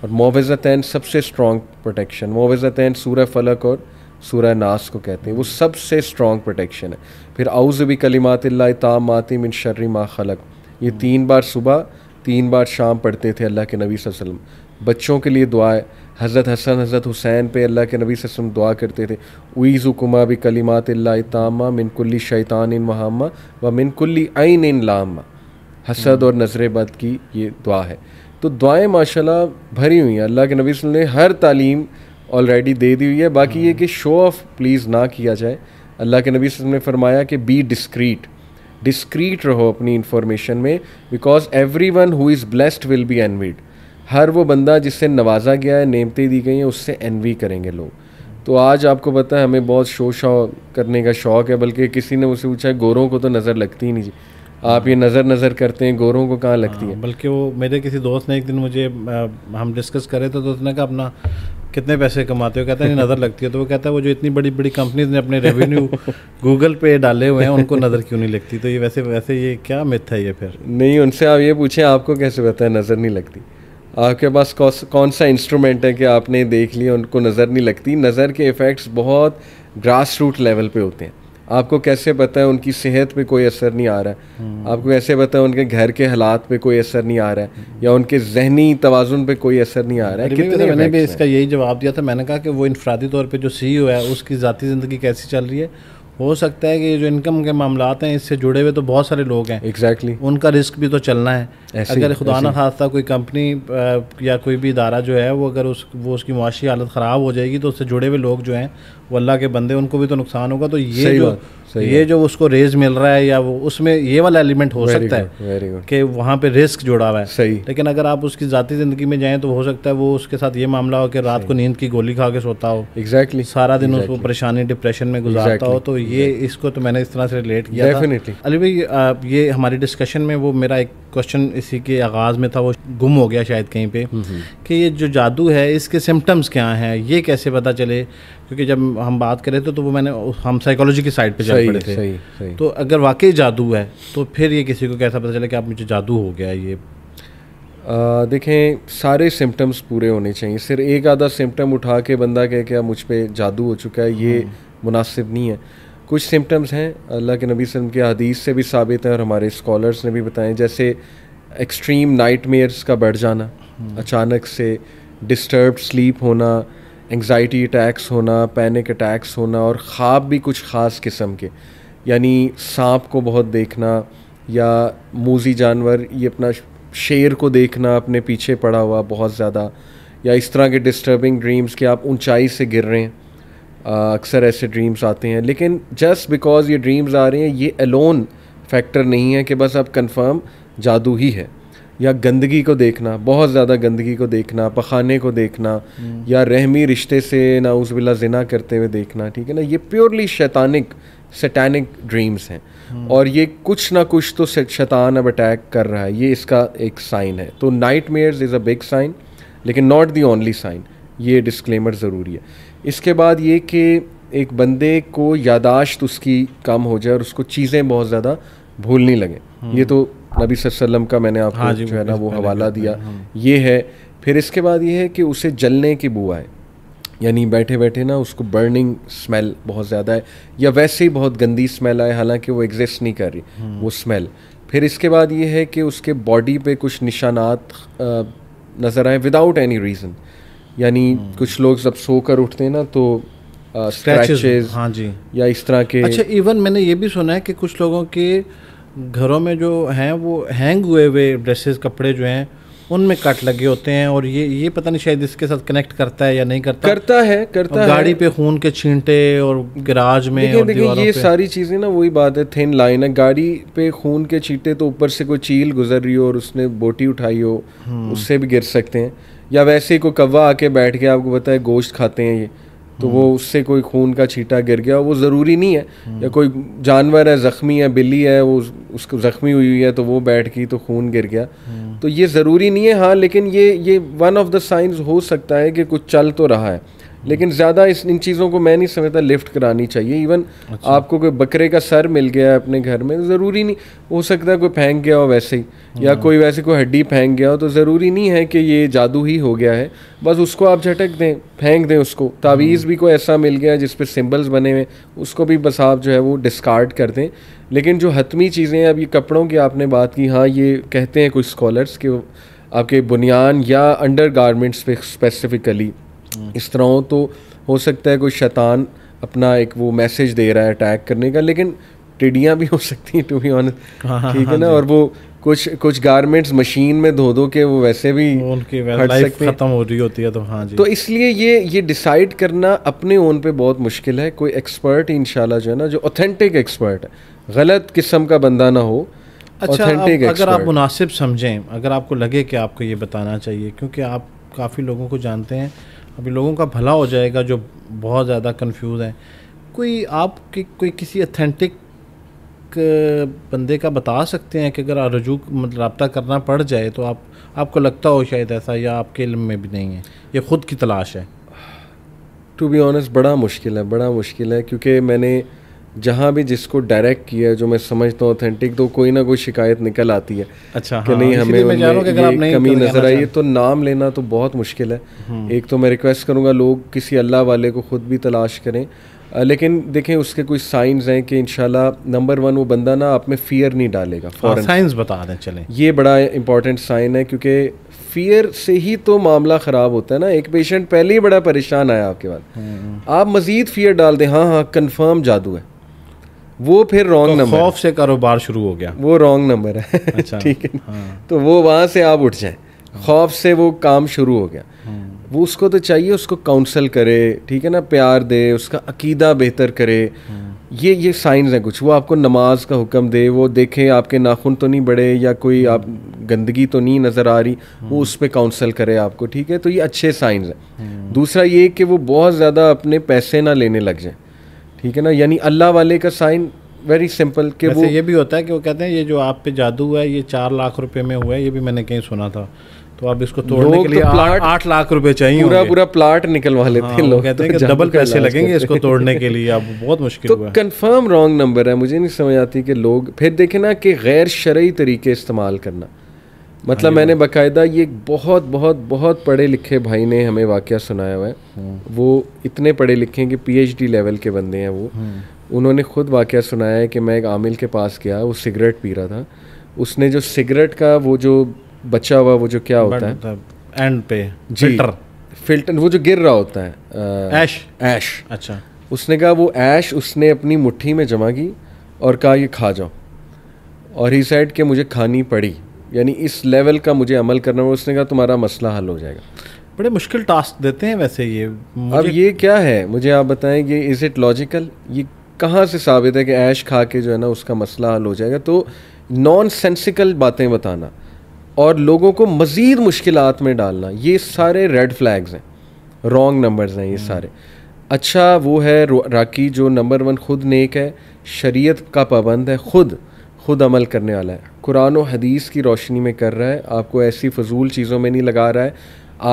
और तैन सबसे स्ट्रॉन्ग प्रोटेक्शन तैन सूर्य फलक और सूर्य नास को कहते हैं वो सबसे स्ट्रॉन्ग प्रोटेक्शन है फिर आउज़ भी मात ताम मातिम मिन शर्री मा खलक ये तीन बार सुबह तीन बार शाम पढ़ते थे अल्लाह के नबी वसलम बच्चों के लिए दुआ है हज़रत हसन हज़रत हुसैन पे अल्लाह के नबी वसम दुआ करते थे उज़ुकुमा भी कलिमात तामा मिनकुल्ली शैतान इन महामा व मिनकुल्ली आइन इन लामा हसद और नजर बद की ये दुआ है तो दुआएं माशाल्लाह भरी हुई हैं अल्लाह के नबी ने हर तालीम ऑलरेडी दे दी हुई है बाकी ये कि शो ऑफ प्लीज़ ना किया जाए अल्लाह के नबी ने फरमाया कि बी डिस्क्रीट डिस्क्रीट रहो अपनी इंफॉर्मेशन में because everyone who is blessed will be envied हर वो बंदा जिससे नवाजा गया है नेमतें दी गई हैं उससे एनवी करेंगे लोग तो आज आपको पता है हमें बहुत शो शौ करने का शौक़ है बल्कि किसी ने मुझसे पूछा है गोरों को तो नज़र लगती ही नहीं आप ये नज़र नज़र करते हैं गोरों को कहाँ लगती है हाँ, बल्कि वो मेरे किसी दोस्त ने एक दिन मुझे आ, हम डिस्कस करे तो उसने कहा अपना कितने पैसे कमाते हो कहता है नज़र लगती है तो वो कहता है वो जो इतनी बड़ी बड़ी कंपनीज ने अपने रेवेन्यू गूगल <laughs> पे डाले हुए हैं उनको नज़र क्यों नहीं लगती तो ये वैसे वैसे ये क्या मिथ है ये फिर नहीं उनसे आप ये पूछें आपको कैसे पता है नज़र नहीं लगती आपके पास कौ, कौन सा इंस्ट्रूमेंट है कि आपने देख लिया उनको नज़र नहीं लगती नज़र के इफ़ेक्ट्स बहुत ग्रास रूट लेवल पे होते हैं आपको कैसे पता है उनकी सेहत पे कोई असर नहीं आ रहा है हम्म। आपको कैसे पता है उनके घर के हालात पे कोई असर नहीं आ रहा है या उनके जहनी तोज़ुन पे कोई असर नहीं आ रहा है कितने मैंने भी इसका यही जवाब दिया था मैंने कहा कि वो इनफरादी तौर पर जो सी है उसकी ज़ाती ज़िंदगी कैसी चल रही है हो सकता है कि जो इनकम के मामला हैं इससे जुड़े हुए तो बहुत सारे लोग हैं एग्जैक्टली exactly. उनका रिस्क भी तो चलना है अगर खुदा न खास्ता कोई कंपनी या कोई भी इदारा जो है वो अगर उस वो उसकी मुआशी हालत ख़राब हो जाएगी तो उससे जुड़े हुए लोग जो हैं वो अल्लाह के बंदे उनको भी तो नुकसान होगा तो ये जो ये जो उसको रेज मिल रहा है या वो उसमें ये वाला एलिमेंट हो सकता है कि वहाँ पे रिस्क जुड़ा हुआ है सही लेकिन अगर आप उसकी ज़ाती ज़िंदगी में जाएं तो हो सकता है वो उसके साथ ये मामला हो कि रात को नींद की गोली खा के सोता हो एग्जैक्टली exactly. सारा दिन exactly. उसको परेशानी डिप्रेशन में गुजारता exactly. हो तो ये exactly. इसको तो मैंने इस तरह से रिलेट किया डेफिनेटली अली भाई ये हमारी डिस्कशन में वो मेरा एक क्वेश्चन इसी के आगाज़ में था वो गुम हो गया शायद कहीं पे हम्म, हम्म। कि ये जो जादू है इसके सिम्टम्स क्या हैं ये कैसे पता चले क्योंकि जब हम बात करें थे तो, तो वो मैंने हम साइकोलॉजी की साइड पे जा पड़े थे सही, सही। तो अगर वाकई जादू है तो फिर ये किसी को कैसा पता चला कि आप मुझे जादू हो गया ये देखें सारे सिम्टम्स पूरे होने चाहिए सिर्फ एक आधा सिम्टम उठा के बंदा कह के मुझ पर जादू हो चुका है ये हम्म। मुनासिब नहीं है कुछ सिम्टम्स हैं अल्लाह के नबी वसम के हदीस से भी साबित हैं और हमारे स्कॉलर्स ने भी बताएं जैसे एक्सट्रीम नाइट का बढ़ जाना हम्म। अचानक से डिस्टर्ब स्लीप होना एंग्जाइटी अटैक्स होना पैनिक अटैक्स होना और ख्वाब भी कुछ ख़ास किस्म के यानी सांप को बहुत देखना या मूजी जानवर ये अपना शेर को देखना अपने पीछे पड़ा हुआ बहुत ज़्यादा या इस तरह के डिस्टर्बिंग ड्रीम्स कि आप ऊंचाई से गिर रहे हैं अक्सर ऐसे ड्रीम्स आते हैं लेकिन जस्ट बिकॉज ये ड्रीम्स आ रहे हैं ये अलोन फैक्टर नहीं है कि बस आप कंफर्म जादू ही है या गंदगी को देखना बहुत ज़्यादा गंदगी को देखना पखाने को देखना हम्म। या रहमी रिश्ते से ना उस बिल्ला जिना करते हुए देखना ठीक है ना ये प्योरली शैतानिक सटैनिक ड्रीम्स हैं हम्म। और ये कुछ ना कुछ तो शैतान अब अटैक कर रहा है ये इसका एक साइन है तो nightmares is a big sign लेकिन नॉट दी ओनली साइन ये डिस्क्लेमर ज़रूरी है इसके बाद ये कि एक बंदे को यादाश्त उसकी कम हो जाए और उसको चीज़ें बहुत ज़्यादा भूलने लगें ये हम्म। तो नबी वसल्लम का मैंने आपको हाँ जो है ना वो हवाला दिया हाँ ये है फिर इसके बाद ये है कि उसे जलने की बू आए यानी बैठे बैठे ना उसको बर्निंग स्मेल बहुत ज़्यादा है या वैसे ही बहुत गंदी स्मेल आए हालांकि वो एग्जिस्ट नहीं कर रही हम्म। वो स्मेल फिर इसके बाद ये है कि उसके बॉडी पे कुछ निशानात नज़र आए विदाउट एनी रीज़न यानी हम्म। कुछ लोग जब सो कर उठते हैं ना तो स्क्रैचेस हाँ जी या इस तरह के अच्छा इवन मैंने ये भी सुना है कि कुछ लोगों के घरों में जो हैं वो हैंग हुए हुए ड्रेसेस कपड़े जो हैं उनमें कट लगे होते हैं और ये ये पता नहीं शायद इसके साथ कनेक्ट करता है या नहीं करता करता है करता है गाड़ी पे खून के छींटे और गिराज में देखिए देखिए ये सारी चीज़ें ना वही बात है थिन लाइन है गाड़ी पे खून के छींटे तो ऊपर से कोई चील गुजर रही हो और उसने बोटी उठाई हो हम्म। उससे भी गिर सकते हैं या वैसे ही कोई कौवा आके बैठ के आपको बताए गोश्त खाते हैं ये तो वो उससे कोई खून का छीटा गिर गया वो ज़रूरी नहीं है या कोई जानवर है ज़ख्मी है बिल्ली है वो उसको ज़ख्मी हुई हुई है तो वो बैठ गई तो खून गिर गया तो ये ज़रूरी नहीं है हाँ लेकिन ये ये वन ऑफ द साइंस हो सकता है कि कुछ चल तो रहा है लेकिन ज़्यादा इस इन चीज़ों को मैं नहीं समझता लिफ्ट करानी चाहिए इवन अच्छा। आपको कोई बकरे का सर मिल गया है अपने घर में तो ज़रूरी नहीं हो सकता है कोई फेंक गया हो वैसे ही या हाँ। कोई वैसे कोई हड्डी फेंक गया हो तो ज़रूरी नहीं है कि ये जादू ही हो गया है बस उसको आप झटक दें फेंक दें उसको तावीज़ हाँ। भी कोई ऐसा मिल गया जिस पर सिम्बल्स बने हुए उसको भी बस आप जो है वो डिस्कार्ड कर दें लेकिन जो हतमी चीज़ें हैं अब ये कपड़ों की आपने बात की हाँ ये कहते हैं कुछ स्कॉलर्स के आपके बुनियान या अंडर गारमेंट्स पे स्पेसिफ़िकली इस तरह हो तो हो सकता है कोई शैतान अपना एक वो मैसेज दे रहा है अटैक करने का लेकिन टिडियाँ भी हो सकती हैं टू बी ऑन ठीक है हाँ ना और वो कुछ कुछ गारमेंट्स मशीन में धो धो के वो वैसे भी उनकी खत्म हो रही होती है तो हाँ जी तो इसलिए ये ये डिसाइड करना अपने ओन पे बहुत मुश्किल है कोई एक्सपर्ट इंशाल्लाह जो है ना जो ऑथेंटिक एक्सपर्ट है गलत किस्म का बंदा ना हो अच्छा आप, अगर आप मुनासिब समझें अगर आपको लगे कि आपको ये बताना चाहिए क्योंकि आप काफ़ी लोगों को जानते हैं अभी लोगों का भला हो जाएगा जो बहुत ज़्यादा कंफ्यूज हैं कोई आप कि, कोई किसी अथेंटिक बंदे का बता सकते हैं कि अगर रजू मतलब रबता करना पड़ जाए तो आप आपको लगता हो शायद ऐसा या आपके इल्म में भी नहीं है ये ख़ुद की तलाश है टू बी ऑनेस्ट बड़ा मुश्किल है बड़ा मुश्किल है क्योंकि मैंने जहाँ भी जिसको डायरेक्ट किया है जो मैं समझता हूँ ऑथेंटिक तो कोई ना कोई शिकायत निकल आती है अच्छा कि हाँ, नहीं हमें उनमें कमी नज़र आई अच्छा। है तो नाम लेना तो बहुत मुश्किल है हम्म। एक तो मैं रिक्वेस्ट करूँगा लोग किसी अल्लाह वाले को ख़ुद भी तलाश करें लेकिन देखें उसके कुछ साइंस हैं कि इनशाला नंबर वन वो बंदा ना आप में फ़ियर नहीं डालेगा साइंस हाँ, बता दें चले ये बड़ा इंपॉर्टेंट साइन है क्योंकि फियर से ही तो मामला ख़राब होता है ना एक पेशेंट पहले ही बड़ा परेशान आया आपके बाद हम्म। आप मज़ीद फियर डाल दें हाँ हाँ कन्फर्म जादू है वो फिर रॉन्ग नंबर तो खौफ से कारोबार शुरू हो गया वो रॉन्ग नंबर है अच्छा, <laughs> ठीक है हाँ। तो वो वहाँ से आप उठ जाए हाँ। खौफ से वो काम शुरू हो गया हाँ। वो उसको तो चाहिए उसको काउंसल करे ठीक है ना प्यार दे उसका अकीदा बेहतर करे हाँ। ये ये साइंस हैं कुछ वो आपको नमाज का हुक्म दे वो देखे आपके नाखून तो नहीं बढ़े या कोई आप गंदगी तो नहीं नज़र आ रही वो उस पर काउंसल करे आपको ठीक है तो ये अच्छे साइंस हैं दूसरा ये कि वो बहुत ज़्यादा अपने पैसे ना लेने लग जाए ठीक है ना यानी अल्लाह वाले का साइन वेरी सिंपल के वो ये भी होता है कि वो कहते हैं ये जो आप पे जादू हुआ है ये चार लाख रुपए में हुआ है ये भी मैंने कहीं सुना था तो आप इसको तोड़ने तो के लिए तो प्लाट आठ लाख रुपए चाहिए पूरा पूरा प्लाट निकलवा लेते हैं हाँ, लोग कहते तो हैं कि डबल पैसे लगेंगे इसको तोड़ने के लिए अब बहुत मुश्किल तो कन्फर्म रॉन्ग नंबर है मुझे नहीं समझ आती कि लोग फिर देखे ना कि गैर शर्य तरीके इस्तेमाल करना मतलब हाँ मैंने हाँ। बाकायदा ये बहुत बहुत बहुत पढ़े लिखे भाई ने हमें वाक़ सुनाया हुआ है हम्म। वो इतने पढ़े लिखे हैं कि पीएचडी लेवल के बंदे हैं वो हम्म। उन्होंने खुद वाक्य सुनाया है कि मैं एक आमिल के पास गया वो सिगरेट पी रहा था उसने जो सिगरेट का वो जो बचा हुआ वो जो क्या होता है एंड मतलब पे फिल्टर फिल्टर वो जो गिर रहा होता है ऐश ऐश अच्छा उसने कहा वो ऐश उसने अपनी मुट्ठी में जमा की और कहा ये खा जाओ और ही साइड के मुझे खानी पड़ी यानी इस लेवल का मुझे अमल करना है उसने कहा तुम्हारा मसला हल हो जाएगा बड़े मुश्किल टास्क देते हैं वैसे ये अब ये क्या है मुझे आप बताएं ये इज़ इट लॉजिकल ये कहाँ से साबित है कि ऐश खा के जो है ना उसका मसला हल हो जाएगा तो नॉन सेंसिकल बातें बताना और लोगों को मज़ीद मुश्किल में डालना ये सारे रेड फ्लैग्स हैं रॉन्ग नंबर्स हैं ये हम्म। सारे अच्छा वो है राकी जो नंबर वन ख़ुद नेक है शरीयत का पाबंद है ख़ुद खुद अमल करने वाला है कुरान और हदीस की रोशनी में कर रहा है आपको ऐसी फजूल चीज़ों में नहीं लगा रहा है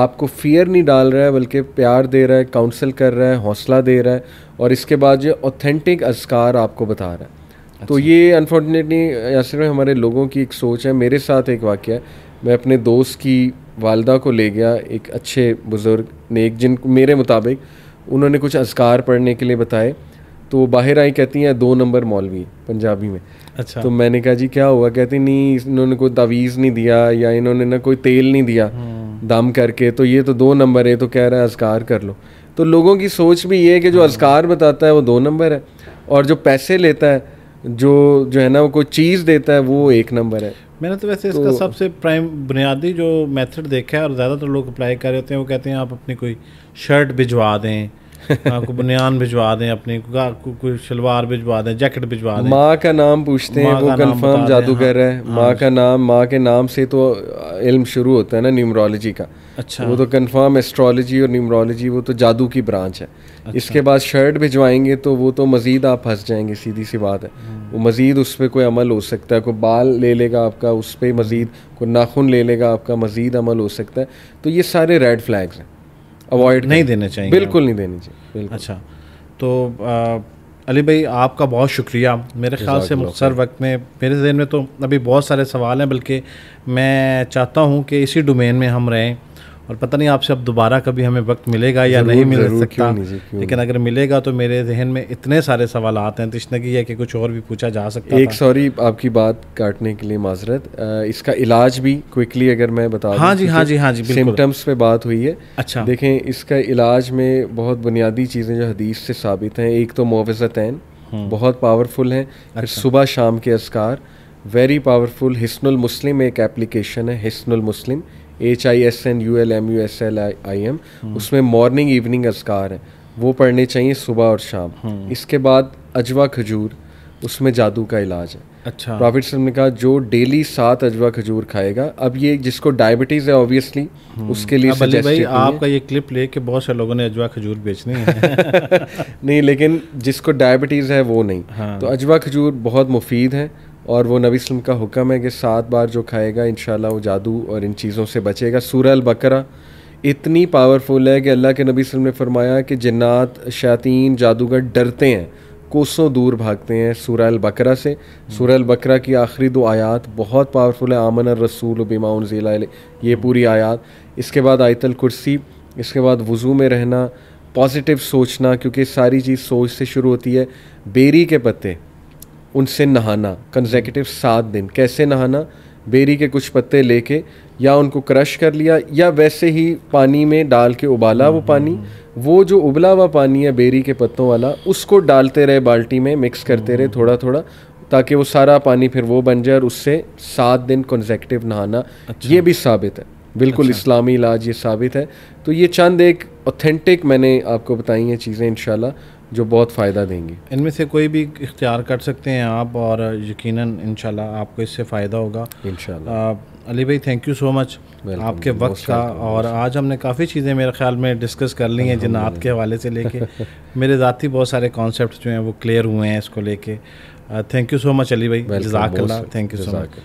आपको फियर नहीं डाल रहा है बल्कि प्यार दे रहा है काउंसिल कर रहा है हौसला दे रहा है और इसके बाद जो ऑथेंटिक अस्कार आपको बता रहा है अच्छा। तो ये अनफॉर्चुनेटली यासर में हमारे लोगों की एक सोच है मेरे साथ एक वाक्य है मैं अपने दोस्त की वालदा को ले गया एक अच्छे बुज़ुर्ग ने एक जिन मेरे मुताबिक उन्होंने कुछ असकार पढ़ने के लिए बताए तो बाहर आई कहती हैं दो नंबर मौलवी पंजाबी में अच्छा तो मैंने कहा जी क्या हुआ कहती नहीं इन्होंने कोई तावीज़ नहीं दिया या इन्होंने ना कोई तेल नहीं दिया दम हम्म। करके तो ये तो दो नंबर है तो कह रहा है असकार कर लो तो लोगों की सोच भी ये है कि जो हम्म। असकार बताता है वो दो नंबर है और जो पैसे लेता है जो जो है ना वो कोई चीज़ देता है वो एक नंबर है मैंने तो वैसे तो, इसका सबसे प्राइम बुनियादी जो मेथड देखा है और ज़्यादातर लोग अप्लाई कर रहे होते हैं वो कहते हैं आप अपनी कोई शर्ट भिजवा दें <laughs> आपको बुनियान भिजवा दें अपने कोई शलवार भिजवा दें जैकेट भिजवा दें माँ का नाम पूछते हैं वो कंफर्म जादूगर हाँ। है हाँ, माँ का नाम माँ के नाम से तो इल्म शुरू होता है ना न्यूमरोलॉजी का अच्छा वो तो कंफर्म एस्ट्रोलॉजी और न्यूमरोलॉजी वो तो जादू की ब्रांच है अच्छा। इसके बाद शर्ट भिजवाएंगे तो वो तो मज़ीद आप फंस जाएंगे सीधी सी बात है हम्म। वो मज़ीद उस पर कोई अमल हो सकता है कोई बाल ले लेगा आपका उस पर मज़ीद कोई नाखून ले लेगा आपका मज़ीद अमल हो सकता है तो ये सारे रेड फ्लैग्स हैं अवॉइड नहीं देने चाहिए बिल्कुल नहीं देने चाहिए अच्छा तो अली भाई आपका बहुत शुक्रिया मेरे ख्याल से मुख्तर वक्त में मेरे जहन में तो अभी बहुत सारे सवाल हैं बल्कि मैं चाहता हूँ कि इसी डोमेन में हम रहें और पता नहीं आपसे अब दोबारा कभी हमें वक्त मिलेगा या नहीं मिल सकता नहीं लेकिन अगर मिलेगा तो मेरे जहन में इतने सारे सवाल आते हैं की है कि कुछ और भी पूछा जा सकता एक सॉरी आपकी बात काटने के लिए माजरत इसका इलाज भी क्विकली अगर मैं बता हाँ, हाँ जी हाँ जी हाँ जी सिम्टम्स पे बात हुई है अच्छा देखें इसका इलाज में बहुत बुनियादी चीज़ें जो हदीस से साबित हैं एक तो मुआवजा तैन हम्म। बहुत पावरफुल हैं अच्छा। सुबह शाम के असकार वेरी पावरफुल हिस्नुल मुस्लिम एक एप्लीकेशन है हिस्नुल मुस्लिम H I S N U L M U S L I M उसमें मॉर्निंग इवनिंग असकार हैं वो पढ़ने चाहिए सुबह और शाम हम्म। इसके बाद अजवा खजूर उसमें जादू का इलाज है अच्छा प्रॉफिट सर ने कहा जो डेली सात अजवा खजूर खाएगा अब ये जिसको डायबिटीज है ऑब्वियसली हम्म। उसके लिए भाई, आपका ये क्लिप लेके बहुत सारे लोगों ने अजवा खजूर बेचने <laughs> नहीं लेकिन जिसको डायबिटीज है वो नहीं हाँ। तो अजवा खजूर बहुत मुफीद है और वो नबी सलम का हुक्म है कि सात बार जो खाएगा इन वो जादू और इन चीज़ों से बचेगा सूर अलबकरा इतनी पावरफुल है कि अल्लाह के नबी सलम ने फरमाया कि जन्ात शातीन जादूगर डरते हैं कोसों दूर भागते हैं सूरह अलबकरा से सूरह अलबकरा की आखिरी दो आयात बहुत पावरफुल है आमन रसूल बीमा ज़ीला ये पूरी आयात इसके बाद आयतल कुर्सी इसके बाद वज़ू में रहना पॉजिटिव सोचना क्योंकि सारी चीज़ सोच से शुरू होती है बेरी के पत्ते उनसे नहाना कंजेकेटिव सात दिन कैसे नहाना बेरी के कुछ पत्ते लेके या उनको क्रश कर लिया या वैसे ही पानी में डाल के उबाला वो पानी वो जो उबला हुआ पानी है बेरी के पत्तों वाला उसको डालते रहे बाल्टी में मिक्स करते रहे थोड़ा थोड़ा ताकि वो सारा पानी फिर वो बन जाए और उससे सात दिन कंजेकटिव नहाना अच्छा। ये भी साबित है बिल्कुल अच्छा। इस्लामी इलाज ये साबित है तो ये चंद एक ऑथेंटिक मैंने आपको बताई हैं चीज़ें इन जो बहुत फ़ायदा देंगे इनमें से कोई भी इख्तियार कर सकते हैं आप और यकीन इन आपको इससे फ़ायदा होगा इन अली भाई थैंक यू सो मच आपके वक्त का और आज हमने काफ़ी चीज़ें मेरे ख्याल में डिस्कस कर ली हैं आत के हवाले से लेके <laughs> मेरे ज़ाती बहुत सारे कॉन्सेप्ट जो हैं वो क्लियर हुए हैं इसको लेके thank you so much Ali भाई जजाक थैंक यू सो मच